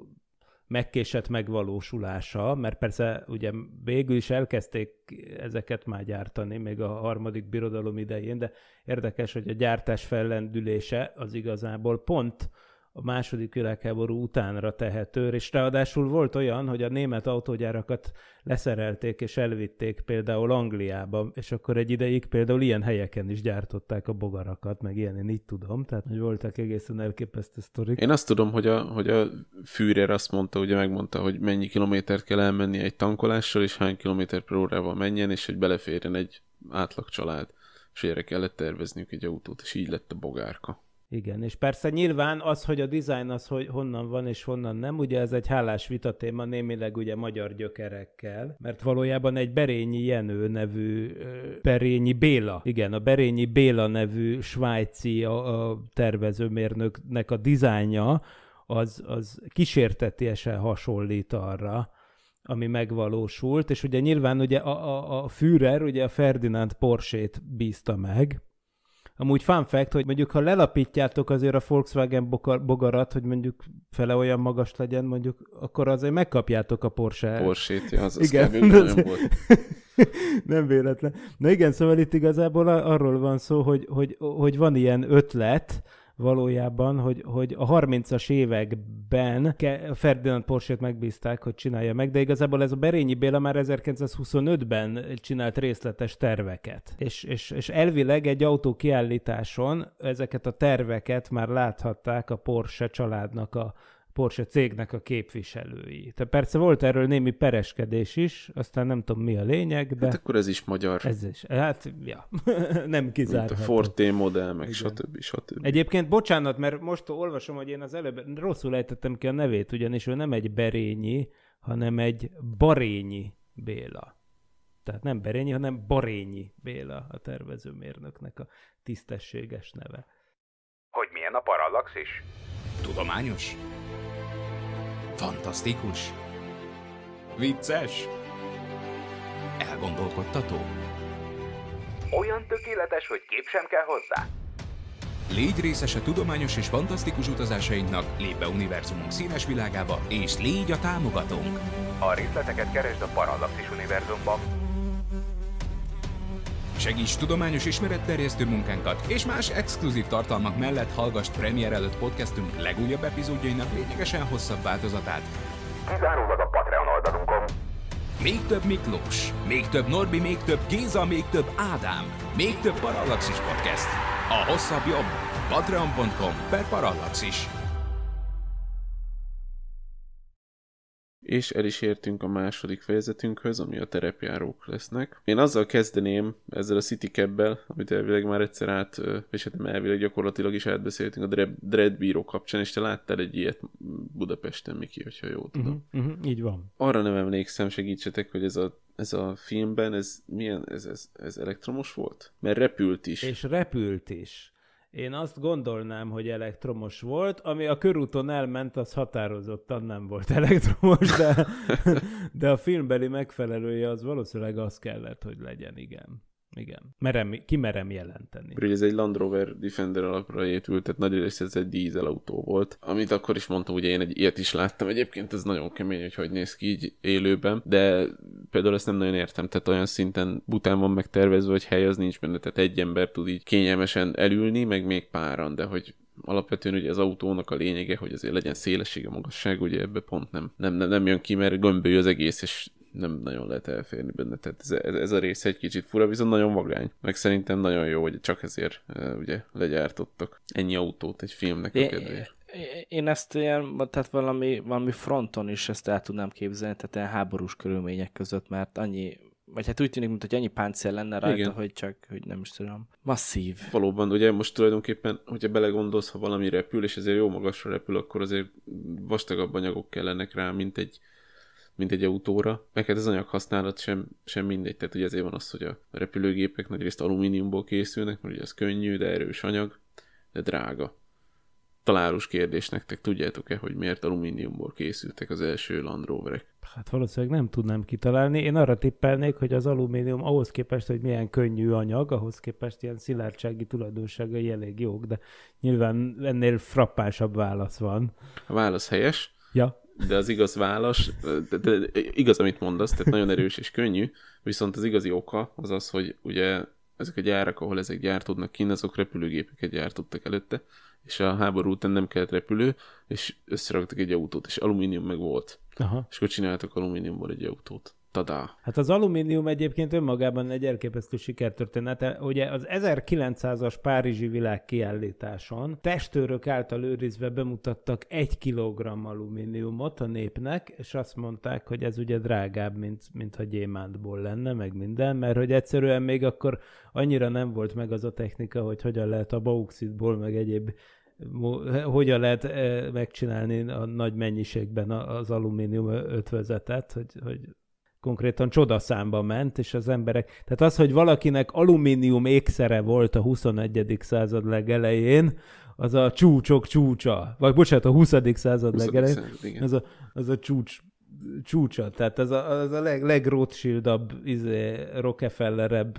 megkésett megvalósulása, mert persze ugye végül is elkezdték ezeket már gyártani, még a harmadik birodalom idején, de érdekes, hogy a gyártás fellendülése az igazából pont a második világháború utánra tehető, és ráadásul volt olyan, hogy a német autógyárakat leszerelték és elvitték például Angliába, és akkor egy ideig például ilyen helyeken is gyártották a bogarakat, meg ilyen, én így tudom, tehát hogy voltak egészen elképesztő sztorik. Én azt tudom, hogy a, hogy a Führer azt mondta, ugye megmondta, hogy mennyi kilométert kell elmenni egy tankolással, és hány kilométer per órával menjen, és hogy beleférjen egy átlag család. És erre kellett tervezniük egy autót, és így lett a bogárka. Igen, és persze nyilván az, hogy a design az, hogy honnan van és honnan nem, ugye ez egy hálás vitatéma némileg ugye magyar gyökerekkel, mert valójában egy Berényi Jenő nevű, Berényi Béla, igen, a Berényi Béla nevű svájci a, a tervezőmérnöknek a dizájnja, az, az kísértetiesen hasonlít arra, ami megvalósult, és ugye nyilván ugye a, a, a Führer ugye a Ferdinand Porsét bízta meg, Amúgy fun fact, hogy mondjuk ha lelapítjátok azért a Volkswagen bogarat, hogy mondjuk fele olyan magas legyen, mondjuk, akkor azért megkapjátok a Porsche. porsche ja, az, az igen, kevés, nem, volt. nem véletlen. Na igen, szóval itt igazából arról van szó, hogy, hogy, hogy van ilyen ötlet, valójában, hogy, hogy a 30-as években Ferdinand porsche megbízták, hogy csinálja meg, de igazából ez a Berényi Béla már 1925-ben csinált részletes terveket. És, és, és elvileg egy autókiállításon ezeket a terveket már láthatták a Porsche családnak a Porsche cégnek a képviselői. Tehát persze volt erről némi pereskedés is, aztán nem tudom mi a lényeg, de... Hát akkor ez is magyar. Ez is, hát ja, nem kizárható. Mint a Forte modell, meg stb. stb. Egyébként bocsánat, mert most olvasom, hogy én az előbb rosszul ejtettem ki a nevét, ugyanis ő nem egy berényi, hanem egy barényi Béla. Tehát nem Berényi, hanem Barényi Béla a tervezőmérnöknek a tisztességes neve. Hogy milyen a is? Tudományos? Fantasztikus? Vicces? Elgondolkodtató? Olyan tökéletes, hogy kép sem kell hozzá. Légy részes a tudományos és fantasztikus utazásainknak, lép be univerzumunk színes világába, és légy a támogatónk! A részleteket keresd a Parallaxis univerzumban. Segíts tudományos ismeretterjesztő munkánkat, és más exkluzív tartalmak mellett hallgass premier előtt podcastünk legújabb epizódjainak lényegesen hosszabb változatát. Kizárólag a Patreon oldalunkon. Még több Miklós, még több Norbi, még több Géza, még több Ádám, még több Parallaxis Podcast. A hosszabb jobb. Patreon.com per Parallaxis. és el is értünk a második fejezetünkhöz, ami a terepjárók lesznek. Én azzal kezdeném ezzel a City Cab-bel, amit elvileg már egyszer át, és hát elvileg gyakorlatilag is átbeszéltünk a Dread Bíró kapcsán, és te láttál egy ilyet Budapesten, Miki, hogyha jól mhm, tudom. Uh-huh, uh-huh, így van. Arra nem emlékszem, segítsetek, hogy ez a ez a filmben, ez milyen, ez, ez, ez elektromos volt? Mert repült is. És repült is. Én azt gondolnám, hogy elektromos volt, ami a körúton elment, az határozottan nem volt elektromos, de, de a filmbeli megfelelője az valószínűleg az kellett, hogy legyen, igen. Igen. Merem, ki merem jelenteni. Ugye ez egy Land Rover Defender alapra épült, tehát nagy része ez egy dízel autó volt. Amit akkor is mondtam, ugye én egy ilyet is láttam. Egyébként ez nagyon kemény, hogy hogy néz ki így élőben, de például ezt nem nagyon értem. Tehát olyan szinten bután van megtervezve, hogy hely az nincs benne. Tehát egy ember tud így kényelmesen elülni, meg még páran, de hogy alapvetően ugye az autónak a lényege, hogy azért legyen szélessége, magasság, ugye ebbe pont nem, nem, nem, nem jön ki, mert gömbölyű az egész, és nem nagyon lehet elférni benne, tehát ez, ez, a rész egy kicsit fura, viszont nagyon vagány. Meg szerintem nagyon jó, hogy csak ezért ugye legyártottak ennyi autót egy filmnek a kedvéért. Én ezt ilyen, tehát valami, valami fronton is ezt el tudnám képzelni, tehát ilyen háborús körülmények között, mert annyi, vagy hát úgy tűnik, mint hogy annyi páncél lenne rajta, Igen. hogy csak, hogy nem is tudom, masszív. Valóban, ugye most tulajdonképpen, hogyha belegondolsz, ha valami repül, és ezért jó magasra repül, akkor azért vastagabb anyagok kellenek rá, mint egy mint egy autóra, meg hát az anyag sem, sem mindegy, tehát ugye ezért van az, hogy a repülőgépek nagyrészt alumíniumból készülnek, mert ugye az könnyű, de erős anyag, de drága. Találós kérdés nektek, tudjátok-e, hogy miért alumíniumból készültek az első Land Roverek? Hát valószínűleg nem tudnám kitalálni. Én arra tippelnék, hogy az alumínium ahhoz képest, hogy milyen könnyű anyag, ahhoz képest ilyen szilárdsági tulajdonságai elég jók, de nyilván ennél frappásabb válasz van. A válasz helyes. Ja de az igaz válasz, de, de, de, igaz, amit mondasz, tehát nagyon erős és könnyű, viszont az igazi oka az az, hogy ugye ezek a gyárak, ahol ezek gyártódnak kint, azok repülőgépeket gyártottak előtte, és a háború után nem kellett repülő, és összeraktak egy autót, és alumínium meg volt. Aha. És akkor csináltak alumíniumból egy autót. Tada. Hát az alumínium egyébként önmagában egy elképesztő sikertörténete. Ugye az 1900-as Párizsi világkiállításon testőrök által őrizve bemutattak egy kilogramm alumíniumot a népnek, és azt mondták, hogy ez ugye drágább, mint, mint ha gyémántból lenne, meg minden, mert hogy egyszerűen még akkor annyira nem volt meg az a technika, hogy hogyan lehet a bauxitból, meg egyéb hogyan lehet eh, megcsinálni a nagy mennyiségben az alumínium ötvözetet, hogy, hogy konkrétan csodaszámba ment, és az emberek... Tehát az, hogy valakinek alumínium ékszere volt a 21. század legelején, az a csúcsok csúcsa. Vagy bocsánat, a 20. század 20. legelején. az a, az a csúcs csúcsa, tehát ez a, az a leg, legrothschildabb, izé, Rockefellerebb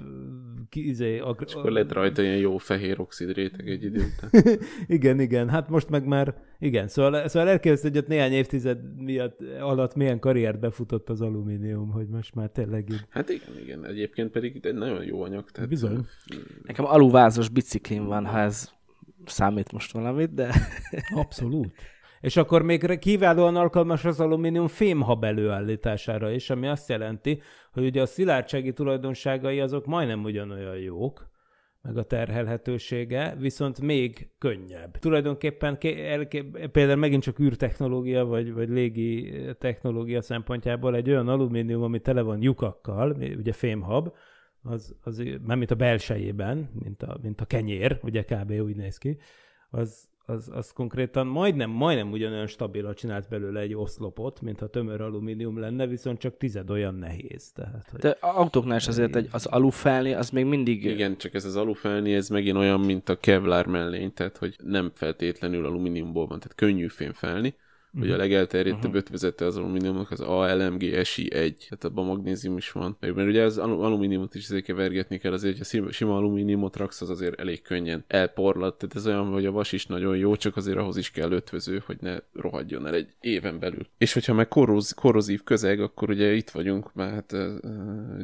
izé, a, És akkor lett rajta ilyen jó fehér oxid réteg egy idő után. igen, igen, hát most meg már, igen, szóval, szóval elképzelhető, hogy ott néhány évtized miatt, alatt milyen karriert befutott az alumínium, hogy most már tényleg így. Hát igen, igen, egyébként pedig egy nagyon jó anyag. Tehát... Bizony. Nekem aluvázos biciklim van, ha ez számít most valamit, de... Abszolút. És akkor még kiválóan alkalmas az alumínium fémhab előállítására is, ami azt jelenti, hogy ugye a szilárdsági tulajdonságai azok majdnem ugyanolyan jók, meg a terhelhetősége, viszont még könnyebb. Tulajdonképpen például megint csak űrtechnológia, vagy, vagy légi technológia szempontjából egy olyan alumínium, ami tele van lyukakkal, ugye fémhab, az, az mert mint a belsejében, mint a, mint a kenyér, ugye kb. úgy néz ki, az, az, az konkrétan majdnem, majdnem ugyanolyan stabil, csinált belőle egy oszlopot, mint ha tömör alumínium lenne, viszont csak tized olyan nehéz. Tehát, hogy... De autóknál is azért egy, az alufelni, az még mindig... Igen, csak ez az alufelni, ez megint olyan, mint a kevlar mellény, tehát hogy nem feltétlenül alumíniumból van, tehát könnyű felni hogy a mhm. legelterjedtebb uh-huh. ötvezete az alumíniumnak az ALMG SI1, tehát abban magnézium is van. Mert ugye az alumíniumot is azért kevergetni kell, azért, hogy a sima alumíniumot raksz, az azért elég könnyen elporlad. Tehát ez olyan, hogy a vas is nagyon jó, csak azért ahhoz is kell ötvöző, hogy ne rohadjon el egy éven belül. És hogyha meg korroz, korrozív közeg, akkor ugye itt vagyunk, mert hát uh,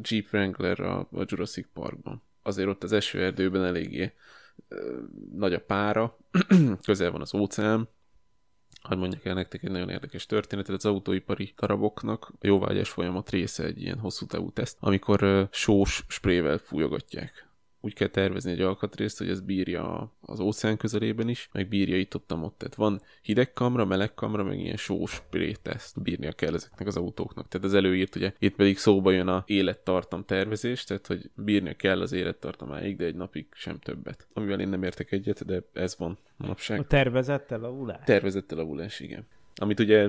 Jeep Wrangler a, a Jurassic Parkban. Azért ott az esőerdőben eléggé uh, nagy a pára, közel van az óceán, hogy mondjak el nektek egy nagyon érdekes történetet, az autóipari daraboknak a jóvágyás folyamat része egy ilyen hosszú távú teszt, amikor sós sprével fújogatják úgy kell tervezni egy alkatrészt, hogy ez bírja az óceán közelében is, meg bírja itt ott, ott. Tehát van hideg kamra, meleg kamra, meg ilyen sós plét, ezt bírnia kell ezeknek az autóknak. Tehát az előírt, ugye itt pedig szóba jön a élettartam tervezés, tehát hogy bírnia kell az élettartamáig, de egy napig sem többet. Amivel én nem értek egyet, de ez van manapság. A tervezett elavulás? Tervezett ulás, igen amit ugye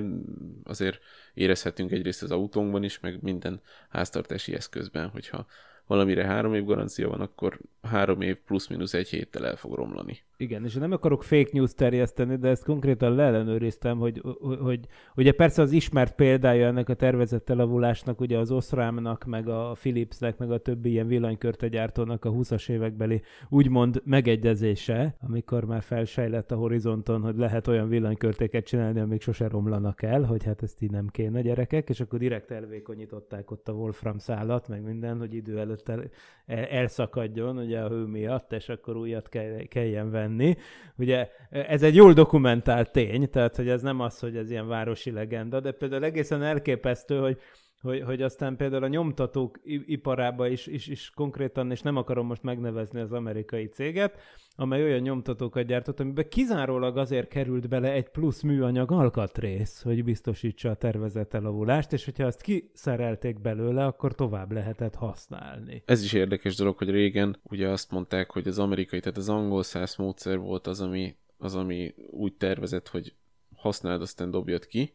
azért érezhetünk egyrészt az autónkban is, meg minden háztartási eszközben, hogyha valamire három év garancia van, akkor három év plusz-minusz egy héttel el fog romlani. Igen, és nem akarok fake news terjeszteni, de ezt konkrétan leellenőriztem, hogy, hogy, hogy ugye persze az ismert példája ennek a tervezett elavulásnak, ugye az Osramnak, meg a Philipsnek, meg a többi ilyen villanykörtegyártónak a 20-as évekbeli úgymond megegyezése, amikor már felsejlett a horizonton, hogy lehet olyan villanykörtéket csinálni, amik sose romlanak el, hogy hát ezt így nem kéne gyerekek, és akkor direkt elvékonyították ott a Wolfram Szállat, meg minden, hogy idő előtt el, el, elszakadjon, ugye a hő miatt, és akkor újat kell, kelljen venni. Ugye ez egy jól dokumentált tény, tehát hogy ez nem az, hogy ez ilyen városi legenda, de például egészen elképesztő, hogy hogy, hogy aztán például a nyomtatók iparába is, is, is konkrétan, és nem akarom most megnevezni az amerikai céget, amely olyan nyomtatókat gyártott, amiben kizárólag azért került bele egy plusz műanyag alkatrész, hogy biztosítsa a tervezett elavulást, és hogyha azt kiszerelték belőle, akkor tovább lehetett használni. Ez is érdekes dolog, hogy régen ugye azt mondták, hogy az amerikai, tehát az angol száz módszer volt az, ami, az, ami úgy tervezett, hogy használd, aztán dobjad ki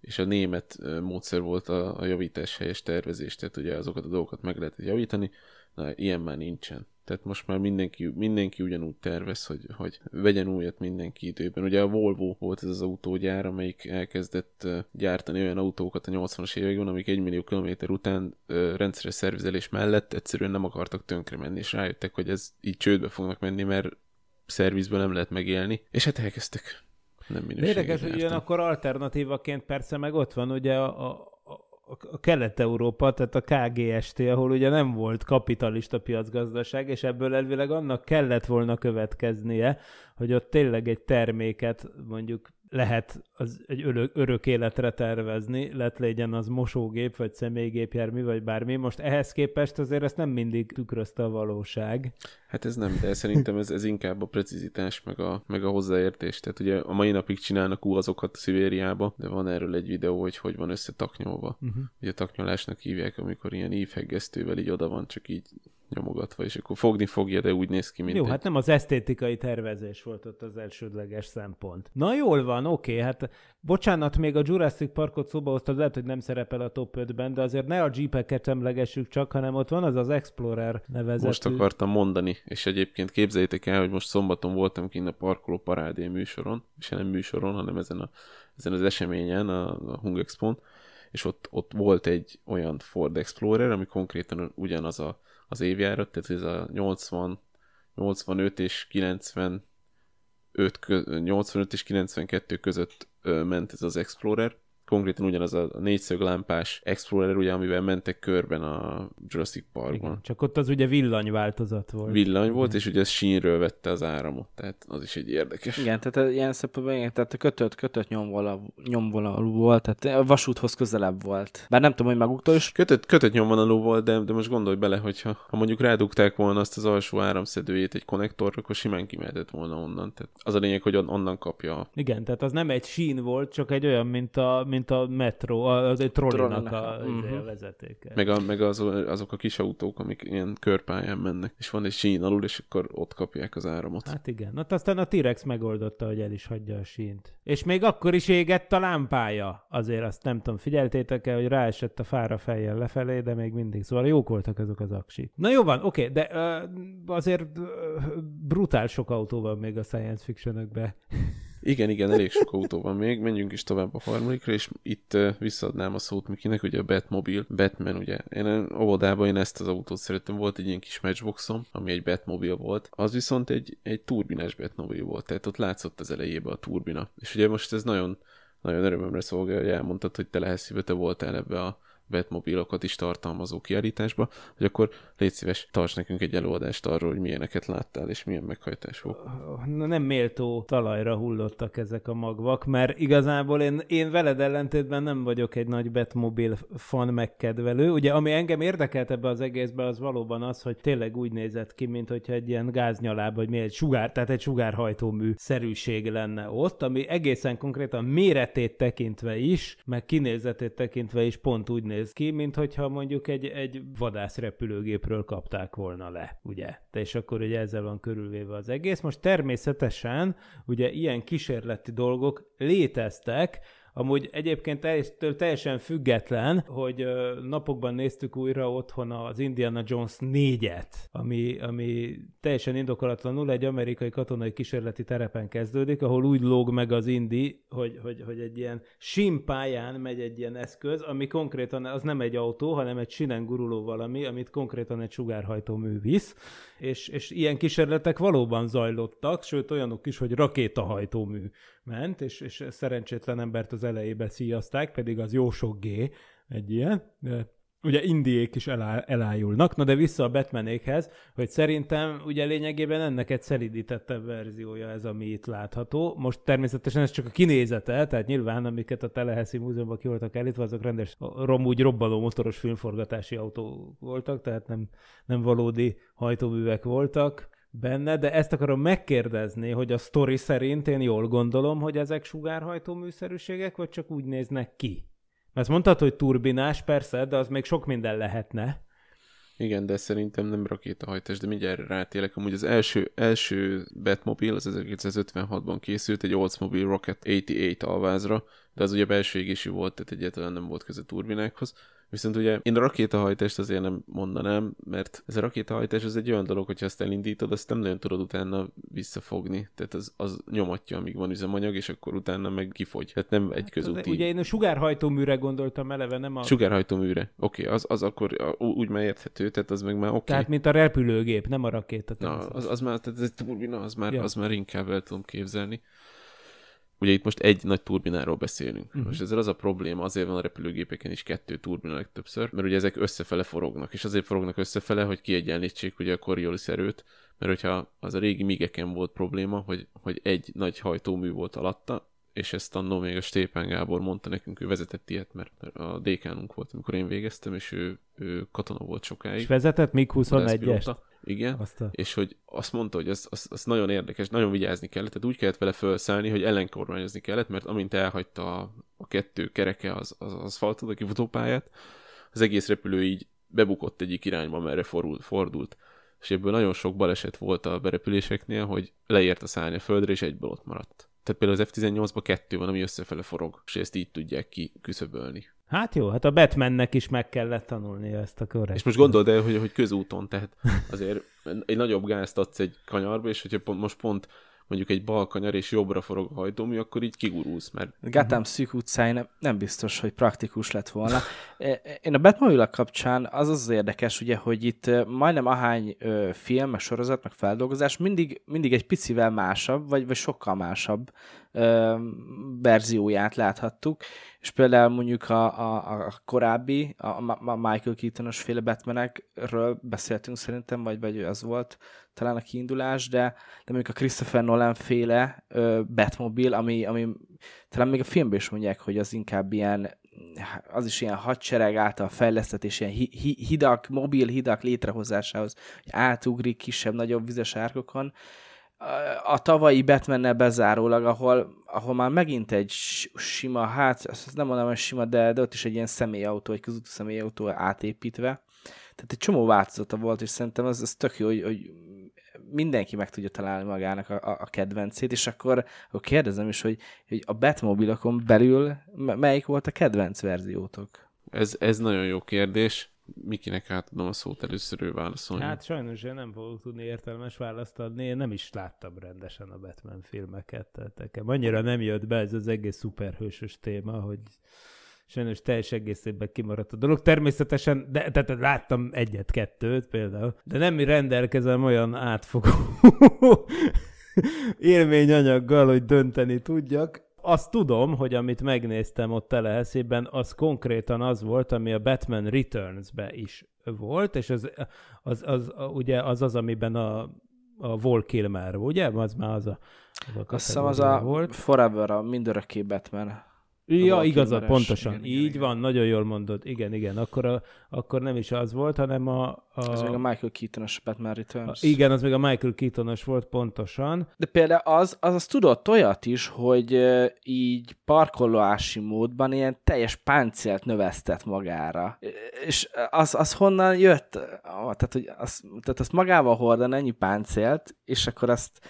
és a német módszer volt a, a javítás helyes tervezés, tehát ugye azokat a dolgokat meg lehetett javítani, na ilyen már nincsen. Tehát most már mindenki, mindenki ugyanúgy tervez, hogy, hogy vegyen újat mindenki időben. Ugye a Volvo volt ez az autógyár, amelyik elkezdett gyártani olyan autókat a 80-as években, amik 1 millió kilométer után rendszeres szervizelés mellett egyszerűen nem akartak tönkre menni, és rájöttek, hogy ez így csődbe fognak menni, mert szervizből nem lehet megélni, és hát elkezdtek nem minőségi Érdekes, hogy ugyanakkor alternatívaként persze meg ott van ugye a, a a Kelet-Európa, tehát a KGST, ahol ugye nem volt kapitalista piacgazdaság, és ebből elvileg annak kellett volna következnie, hogy ott tényleg egy terméket mondjuk lehet az egy örök, örök életre tervezni, lett legyen az mosógép, vagy személygépjármű, vagy bármi. Most ehhez képest azért ezt nem mindig tükrözte a valóság. Hát ez nem, de szerintem ez, ez inkább a precizitás, meg a, meg a hozzáértés. Tehát ugye a mai napig csinálnak ú azokat a Szibériába, de van erről egy videó, hogy hogy van összetaknyolva. Uh-huh. Ugye taknyolásnak hívják, amikor ilyen ívheggesztővel így oda van, csak így nyomogatva, és akkor fogni fogja, de úgy néz ki, mint Jó, egy... hát nem az esztétikai tervezés volt ott az elsődleges szempont. Na jól van, oké, hát Bocsánat, még a Jurassic Parkot szóba hoztad, lehet, hogy nem szerepel a top 5-ben, de azért ne a jeepeket emlegessük csak, hanem ott van az az Explorer nevezetű. Most akartam mondani, és egyébként képzeljétek el, hogy most szombaton voltam kint a Parkoló Parádé műsoron, és nem műsoron, hanem ezen, a, ezen az eseményen, a, a Hung Expo-n, és ott, ott volt egy olyan Ford Explorer, ami konkrétan ugyanaz a, az évjárat, tehát ez a 80, 85 és 90 85 és 92 között ment ez az Explorer, konkrétan ugyanaz a négyszög lámpás Explorer, ugye, amivel mentek körben a Jurassic Parkban. Igen, csak ott az ugye villany változat volt. Villany volt, Igen. és ugye ez sínről vette az áramot, tehát az is egy érdekes. Igen, tehát ilyen szempontból, tehát a kötött, kötött nyomvonal, nyomvonalú volt, tehát a vasúthoz közelebb volt. Bár nem tudom, hogy maguktól is. Kötött, kötött nyomvonalú volt, de, de most gondolj bele, hogyha ha mondjuk rádugták volna azt az alsó áramszedőjét egy konnektorra, akkor simán kimehetett volna onnan. Tehát az a lényeg, hogy on, onnan kapja. Igen, tehát az nem egy sín volt, csak egy olyan, mint a, mint mint a metró, az egy trollinak a, uh-huh. a vezetéke. Meg, a, meg az, azok a kis autók, amik ilyen körpályán mennek, és van egy sín alul, és akkor ott kapják az áramot. Hát igen. Na, aztán a T-Rex megoldotta, hogy el is hagyja a sínt. És még akkor is égett a lámpája. Azért azt nem tudom, figyeltétek-e, hogy ráesett a fára fejjel lefelé, de még mindig. Szóval jók voltak azok az aksik. Na jó van, oké, de azért brutál sok autó van még a science fictionökben. Igen, igen, elég sok autó van még, menjünk is tovább a harmadikra, és itt visszaadnám a szót Mikinek, ugye a Batmobile, Batman ugye. Én óvodában én ezt az autót szerettem, volt egy ilyen kis matchboxom, ami egy Batmobile volt, az viszont egy, egy turbinás Batmobile volt, tehát ott látszott az elejébe a turbina. És ugye most ez nagyon nagyon örömömre szolgál, hogy elmondtad, hogy te lehetsz, te voltál ebbe a Batmobilokat is tartalmazó kiállításba, hogy akkor légy szíves, tarts nekünk egy előadást arról, hogy milyeneket láttál, és milyen meghajtások. Na nem méltó talajra hullottak ezek a magvak, mert igazából én, én veled ellentétben nem vagyok egy nagy Batmobil fan megkedvelő. Ugye, ami engem érdekelt ebbe az egészbe, az valóban az, hogy tényleg úgy nézett ki, mint hogyha egy ilyen gáznyaláb, vagy mi egy sugár, tehát egy sugárhajtómű szerűség lenne ott, ami egészen konkrétan méretét tekintve is, meg kinézetét tekintve is pont úgy néz néz ki, mint hogyha mondjuk egy, egy vadászrepülőgépről kapták volna le, ugye? De és akkor ugye ezzel van körülvéve az egész. Most természetesen ugye ilyen kísérleti dolgok léteztek, Amúgy egyébként teljesen független, hogy napokban néztük újra otthon az Indiana Jones 4-et, ami, ami teljesen indokolatlanul egy amerikai katonai kísérleti terepen kezdődik, ahol úgy lóg meg az Indi, hogy, hogy, hogy egy ilyen simpályán megy egy ilyen eszköz, ami konkrétan az nem egy autó, hanem egy sinen guruló valami, amit konkrétan egy sugárhajtó művisz, és, és ilyen kísérletek valóban zajlottak, sőt olyanok is, hogy rakétahajtómű ment, és, és szerencsétlen embert az elejébe szíjazták, pedig az jó sok G, egy ilyen. De ugye indiék is elá, elájulnak, na de vissza a Batmanékhez, hogy szerintem ugye lényegében ennek egy szelidítettebb verziója ez, ami itt látható. Most természetesen ez csak a kinézete, tehát nyilván amiket a Teleheszi Múzeumban ki voltak elítve, azok rendes romúgy robbanó motoros filmforgatási autók voltak, tehát nem, nem valódi hajtóművek voltak benne, de ezt akarom megkérdezni, hogy a sztori szerint én jól gondolom, hogy ezek sugárhajtó műszerűségek, vagy csak úgy néznek ki? Mert mondtad, hogy turbinás, persze, de az még sok minden lehetne. Igen, de szerintem nem rakétahajtás, de mindjárt rátélek. Amúgy az első, első Batmobil az 1956-ban készült egy Oldsmobile Rocket 88 alvázra, de az ugye belső égési volt, tehát egyáltalán nem volt köze turbinákhoz Viszont ugye én a rakétahajtást azért nem mondanám, mert ez a rakétahajtás az egy olyan dolog, hogyha ezt elindítod, azt nem nagyon tudod utána visszafogni. Tehát az, az nyomatja, amíg van üzemanyag, és akkor utána meg kifogy. Tehát nem egy hát közúti. Ugye én a sugárhajtóműre gondoltam eleve, nem a... Sugárhajtóműre. Oké, okay, az, az akkor a, úgy már érthető, tehát az meg már oké. Okay. Tehát mint a repülőgép, nem a rakéta. Na, az, az, az már, tehát ez turbina, az már, ja. az már inkább el tudom képzelni ugye itt most egy nagy turbináról beszélünk. Uh-huh. Most ezzel az a probléma, azért van a repülőgépeken is kettő turbina legtöbbször, mert ugye ezek összefele forognak, és azért forognak összefele, hogy kiegyenlítsék ugye a Coriolis erőt, mert hogyha az a régi migeken volt probléma, hogy, hogy egy nagy hajtómű volt alatta, és ezt annó még a Stépán Gábor mondta nekünk, ő vezetett ilyet, mert a dékánunk volt, amikor én végeztem, és ő, ő katona volt sokáig. És vezetett még 21 est igen, azt a... és hogy azt mondta, hogy ez, az, az nagyon érdekes, nagyon vigyázni kellett, tehát úgy kellett vele felszállni, hogy ellenkormányozni kellett, mert amint elhagyta a, a kettő kereke az, az, az aszfaltot, a kifutópályát, az egész repülő így bebukott egyik irányba, merre forult, fordult. És ebből nagyon sok baleset volt a berepüléseknél, hogy leért a szárny a földre, és egyből ott maradt. Tehát például az F-18-ban kettő van, ami összefele forog, és ezt így tudják ki küszöbölni. Hát jó, hát a Batmannek is meg kellett tanulni ezt a körre. És most gondold el, hogy, hogy közúton, tehát azért egy nagyobb gázt adsz egy kanyarba, és hogyha pont, most pont mondjuk egy bal kanyar és jobbra forog a hajtómű, akkor így kigurulsz, mert... Gatám szűk utcáin nem, nem biztos, hogy praktikus lett volna. E, én a Batmobile kapcsán az az érdekes, ugye, hogy itt e, majdnem ahány e, film, meg sorozat, meg feldolgozás mindig, mindig egy picivel másabb, vagy, vagy sokkal másabb verzióját láthattuk, és például mondjuk a, a, a korábbi, a, a Michael Keaton-os féle Batmanekről beszéltünk szerintem, vagy, vagy az volt talán a kiindulás, de, de mondjuk a Christopher Nolan féle ö, Batmobile, ami, ami talán még a filmben is mondják, hogy az inkább ilyen az is ilyen hadsereg által fejlesztett, és ilyen hidak, mobil hidak létrehozásához, hogy átugrik kisebb-nagyobb vizes árkokon, a tavalyi batman bezárólag, ahol, ahol már megint egy sima, hát azt nem mondom, hogy sima, de, de ott is egy ilyen személyautó, egy közúti személyautó átépítve. Tehát egy csomó változata volt, és szerintem az, az tök jó, hogy, hogy mindenki meg tudja találni magának a, a, a kedvencét, és akkor, akkor kérdezem is, hogy, hogy a Batmobilokon belül melyik volt a kedvenc verziótok? Ez, ez nagyon jó kérdés. Mikinek átadom a szót, először ő válaszolni. Hát sajnos én nem fogok tudni értelmes választ adni, én nem is láttam rendesen a Batman filmeket, tehát nekem annyira nem jött be ez az egész szuperhősös téma, hogy sajnos teljes egészében kimaradt a dolog. Természetesen, de, tehát láttam egyet-kettőt például, de nem rendelkezem olyan átfogó élményanyaggal, hogy dönteni tudjak azt tudom, hogy amit megnéztem ott teleheszében, az konkrétan az volt, ami a Batman Returns-be is volt, és az, az, az, az ugye az az, amiben a, a Vol Kilmer, ugye? Az már az a... Az a Azt az a volt. Forever, a mindöröki Batman. Ja, igazad, pontosan. Igen, igen, Így igen. van, nagyon jól mondod. Igen, igen, akkor, a, akkor nem is az volt, hanem a... a... Ez még a Michael Keaton-os Batman Returns. A, igen, az még a Michael Keaton-os volt, pontosan. De például az, az, az tudott olyat is, hogy így parkolóási módban ilyen teljes páncélt növesztett magára. És az, az honnan jött? Ah, tehát, hogy az, tehát azt magával hordan ennyi páncélt, és akkor azt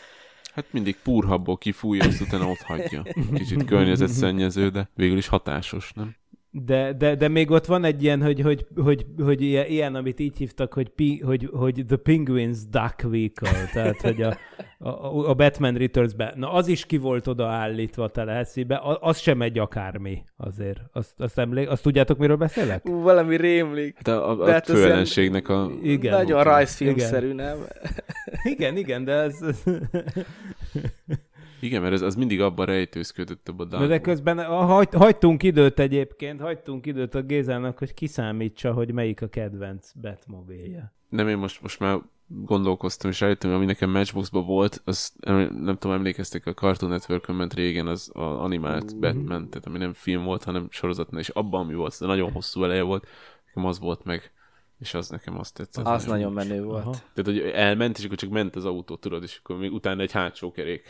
Hát mindig purhabból kifújja, azt utána ott hagyja. Kicsit környezetszennyező, de végül is hatásos, nem? De, de, de még ott van egy ilyen, hogy, hogy, hogy, hogy ilyen, ilyen amit így hívtak, hogy, pi, hogy, hogy The Penguins Duck Vehicle, tehát hogy a, a, a Batman Returns-be. Na az is ki volt oda állítva teleheszibe, az sem egy akármi azért. Azt, azt, emlé azt tudjátok, miről beszélek? Ú, valami rémlik. Hát a, a, a hát főellenségnek a... Igen, nagyon rajzfilmszerű, nem? igen, igen, de ez... Igen, mert ez, az mindig abban rejtőzködött a dánkó. De közben hagy, hagytunk időt egyébként, hagytunk időt a Gézának, hogy kiszámítsa, hogy melyik a kedvenc Batmobilje. Nem, én most, most már gondolkoztam és rájöttem, ami nekem Matchboxban volt, az nem tudom, emlékeztek a Cartoon network ment régen az a animált mm-hmm. Batman, tehát ami nem film volt, hanem sorozatban, és abban ami volt, de nagyon hosszú eleje volt, nekem az volt meg és az nekem azt tetszett. Az nagyon, nagyon menő volt. Aha. Tehát, hogy elment, és akkor csak ment az autó, tudod, és akkor még utána egy hátsó kerék.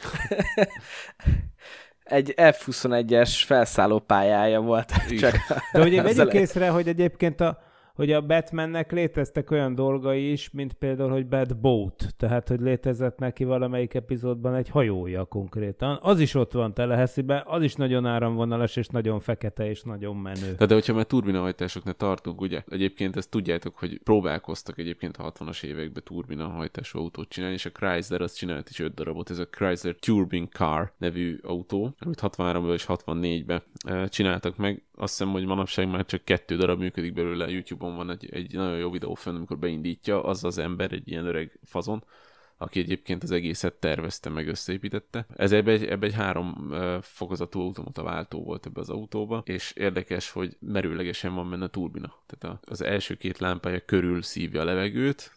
egy F-21-es felszálló pályája volt. Csak De ugye vegyük észre, hogy egyébként a, hogy a Batmannek léteztek olyan dolgai is, mint például, hogy Bad Boat, tehát, hogy létezett neki valamelyik epizódban egy hajója konkrétan. Az is ott van Teleheszibe, az is nagyon áramvonalas, és nagyon fekete, és nagyon menő. Na de hogyha már turbinahajtásoknál tartunk, ugye? Egyébként ezt tudjátok, hogy próbálkoztak egyébként a 60-as években turbinahajtású autót csinálni, és a Chrysler azt csinált is 5 darabot, ez a Chrysler Turbine Car nevű autó, amit 63-ban és 64-ben eh, csináltak meg azt hiszem, hogy manapság már csak kettő darab működik belőle, YouTube-on van egy, egy nagyon jó videó fönn, amikor beindítja, az az ember egy ilyen öreg fazon, aki egyébként az egészet tervezte, meg összeépítette. Ez ebbe egy, ebbe egy három fokozatú automata váltó volt ebbe az autóba, és érdekes, hogy merőlegesen van benne a turbina. Tehát az első két lámpája körül szívja a levegőt,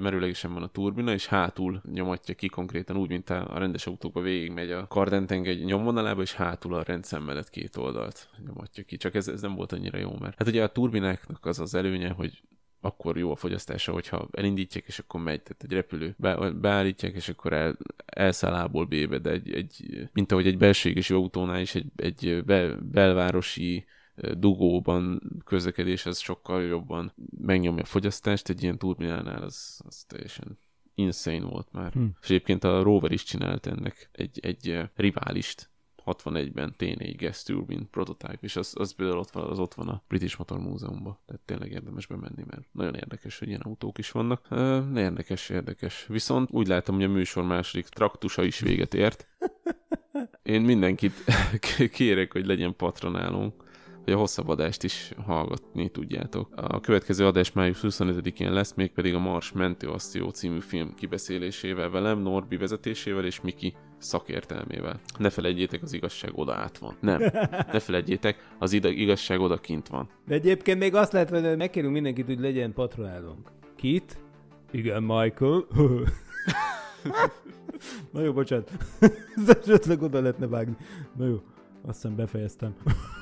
merőlegesen van a turbina, és hátul nyomatja ki konkrétan úgy, mint a rendes autókba végigmegy a kardenteng egy nyomvonalába, és hátul a rendszem mellett két oldalt nyomatja ki. Csak ez, ez nem volt annyira jó, mert hát ugye a turbináknak az az előnye, hogy akkor jó a fogyasztása, hogyha elindítják, és akkor megy, tehát egy repülő be, beállítják, és akkor el, elszáll A-ból B-be, de egy, egy, mint ahogy egy belségési autónál is egy, egy be, belvárosi dugóban közlekedés az sokkal jobban megnyomja a fogyasztást, egy ilyen turbinálnál az, az teljesen insane volt már. Hm. És egyébként a Rover is csinált ennek egy, egy riválist, 61-ben T4 Gas Turbine prototype, és az, az például ott van, az ott van a British Motor Múzeumban, tehát tényleg érdemes bemenni, mert nagyon érdekes, hogy ilyen autók is vannak. Ö, érdekes, érdekes. Viszont úgy látom, hogy a műsor második traktusa is véget ért. Én mindenkit kérek, hogy legyen patronálunk hogy a hosszabb adást is hallgatni tudjátok. A következő adás május 25-én lesz, még pedig a Mars Asszió című film kibeszélésével velem, Norbi vezetésével és Miki szakértelmével. Ne felejtjétek, az igazság oda át van. Nem, ne felejtjétek, az ide, igazság oda kint van. De egyébként még azt lehet, hogy megkérünk mindenkit, hogy legyen patronálunk. Kit? Igen, Michael. Na jó, bocsánat. Ez oda lehetne vágni. Na jó, azt hiszem befejeztem.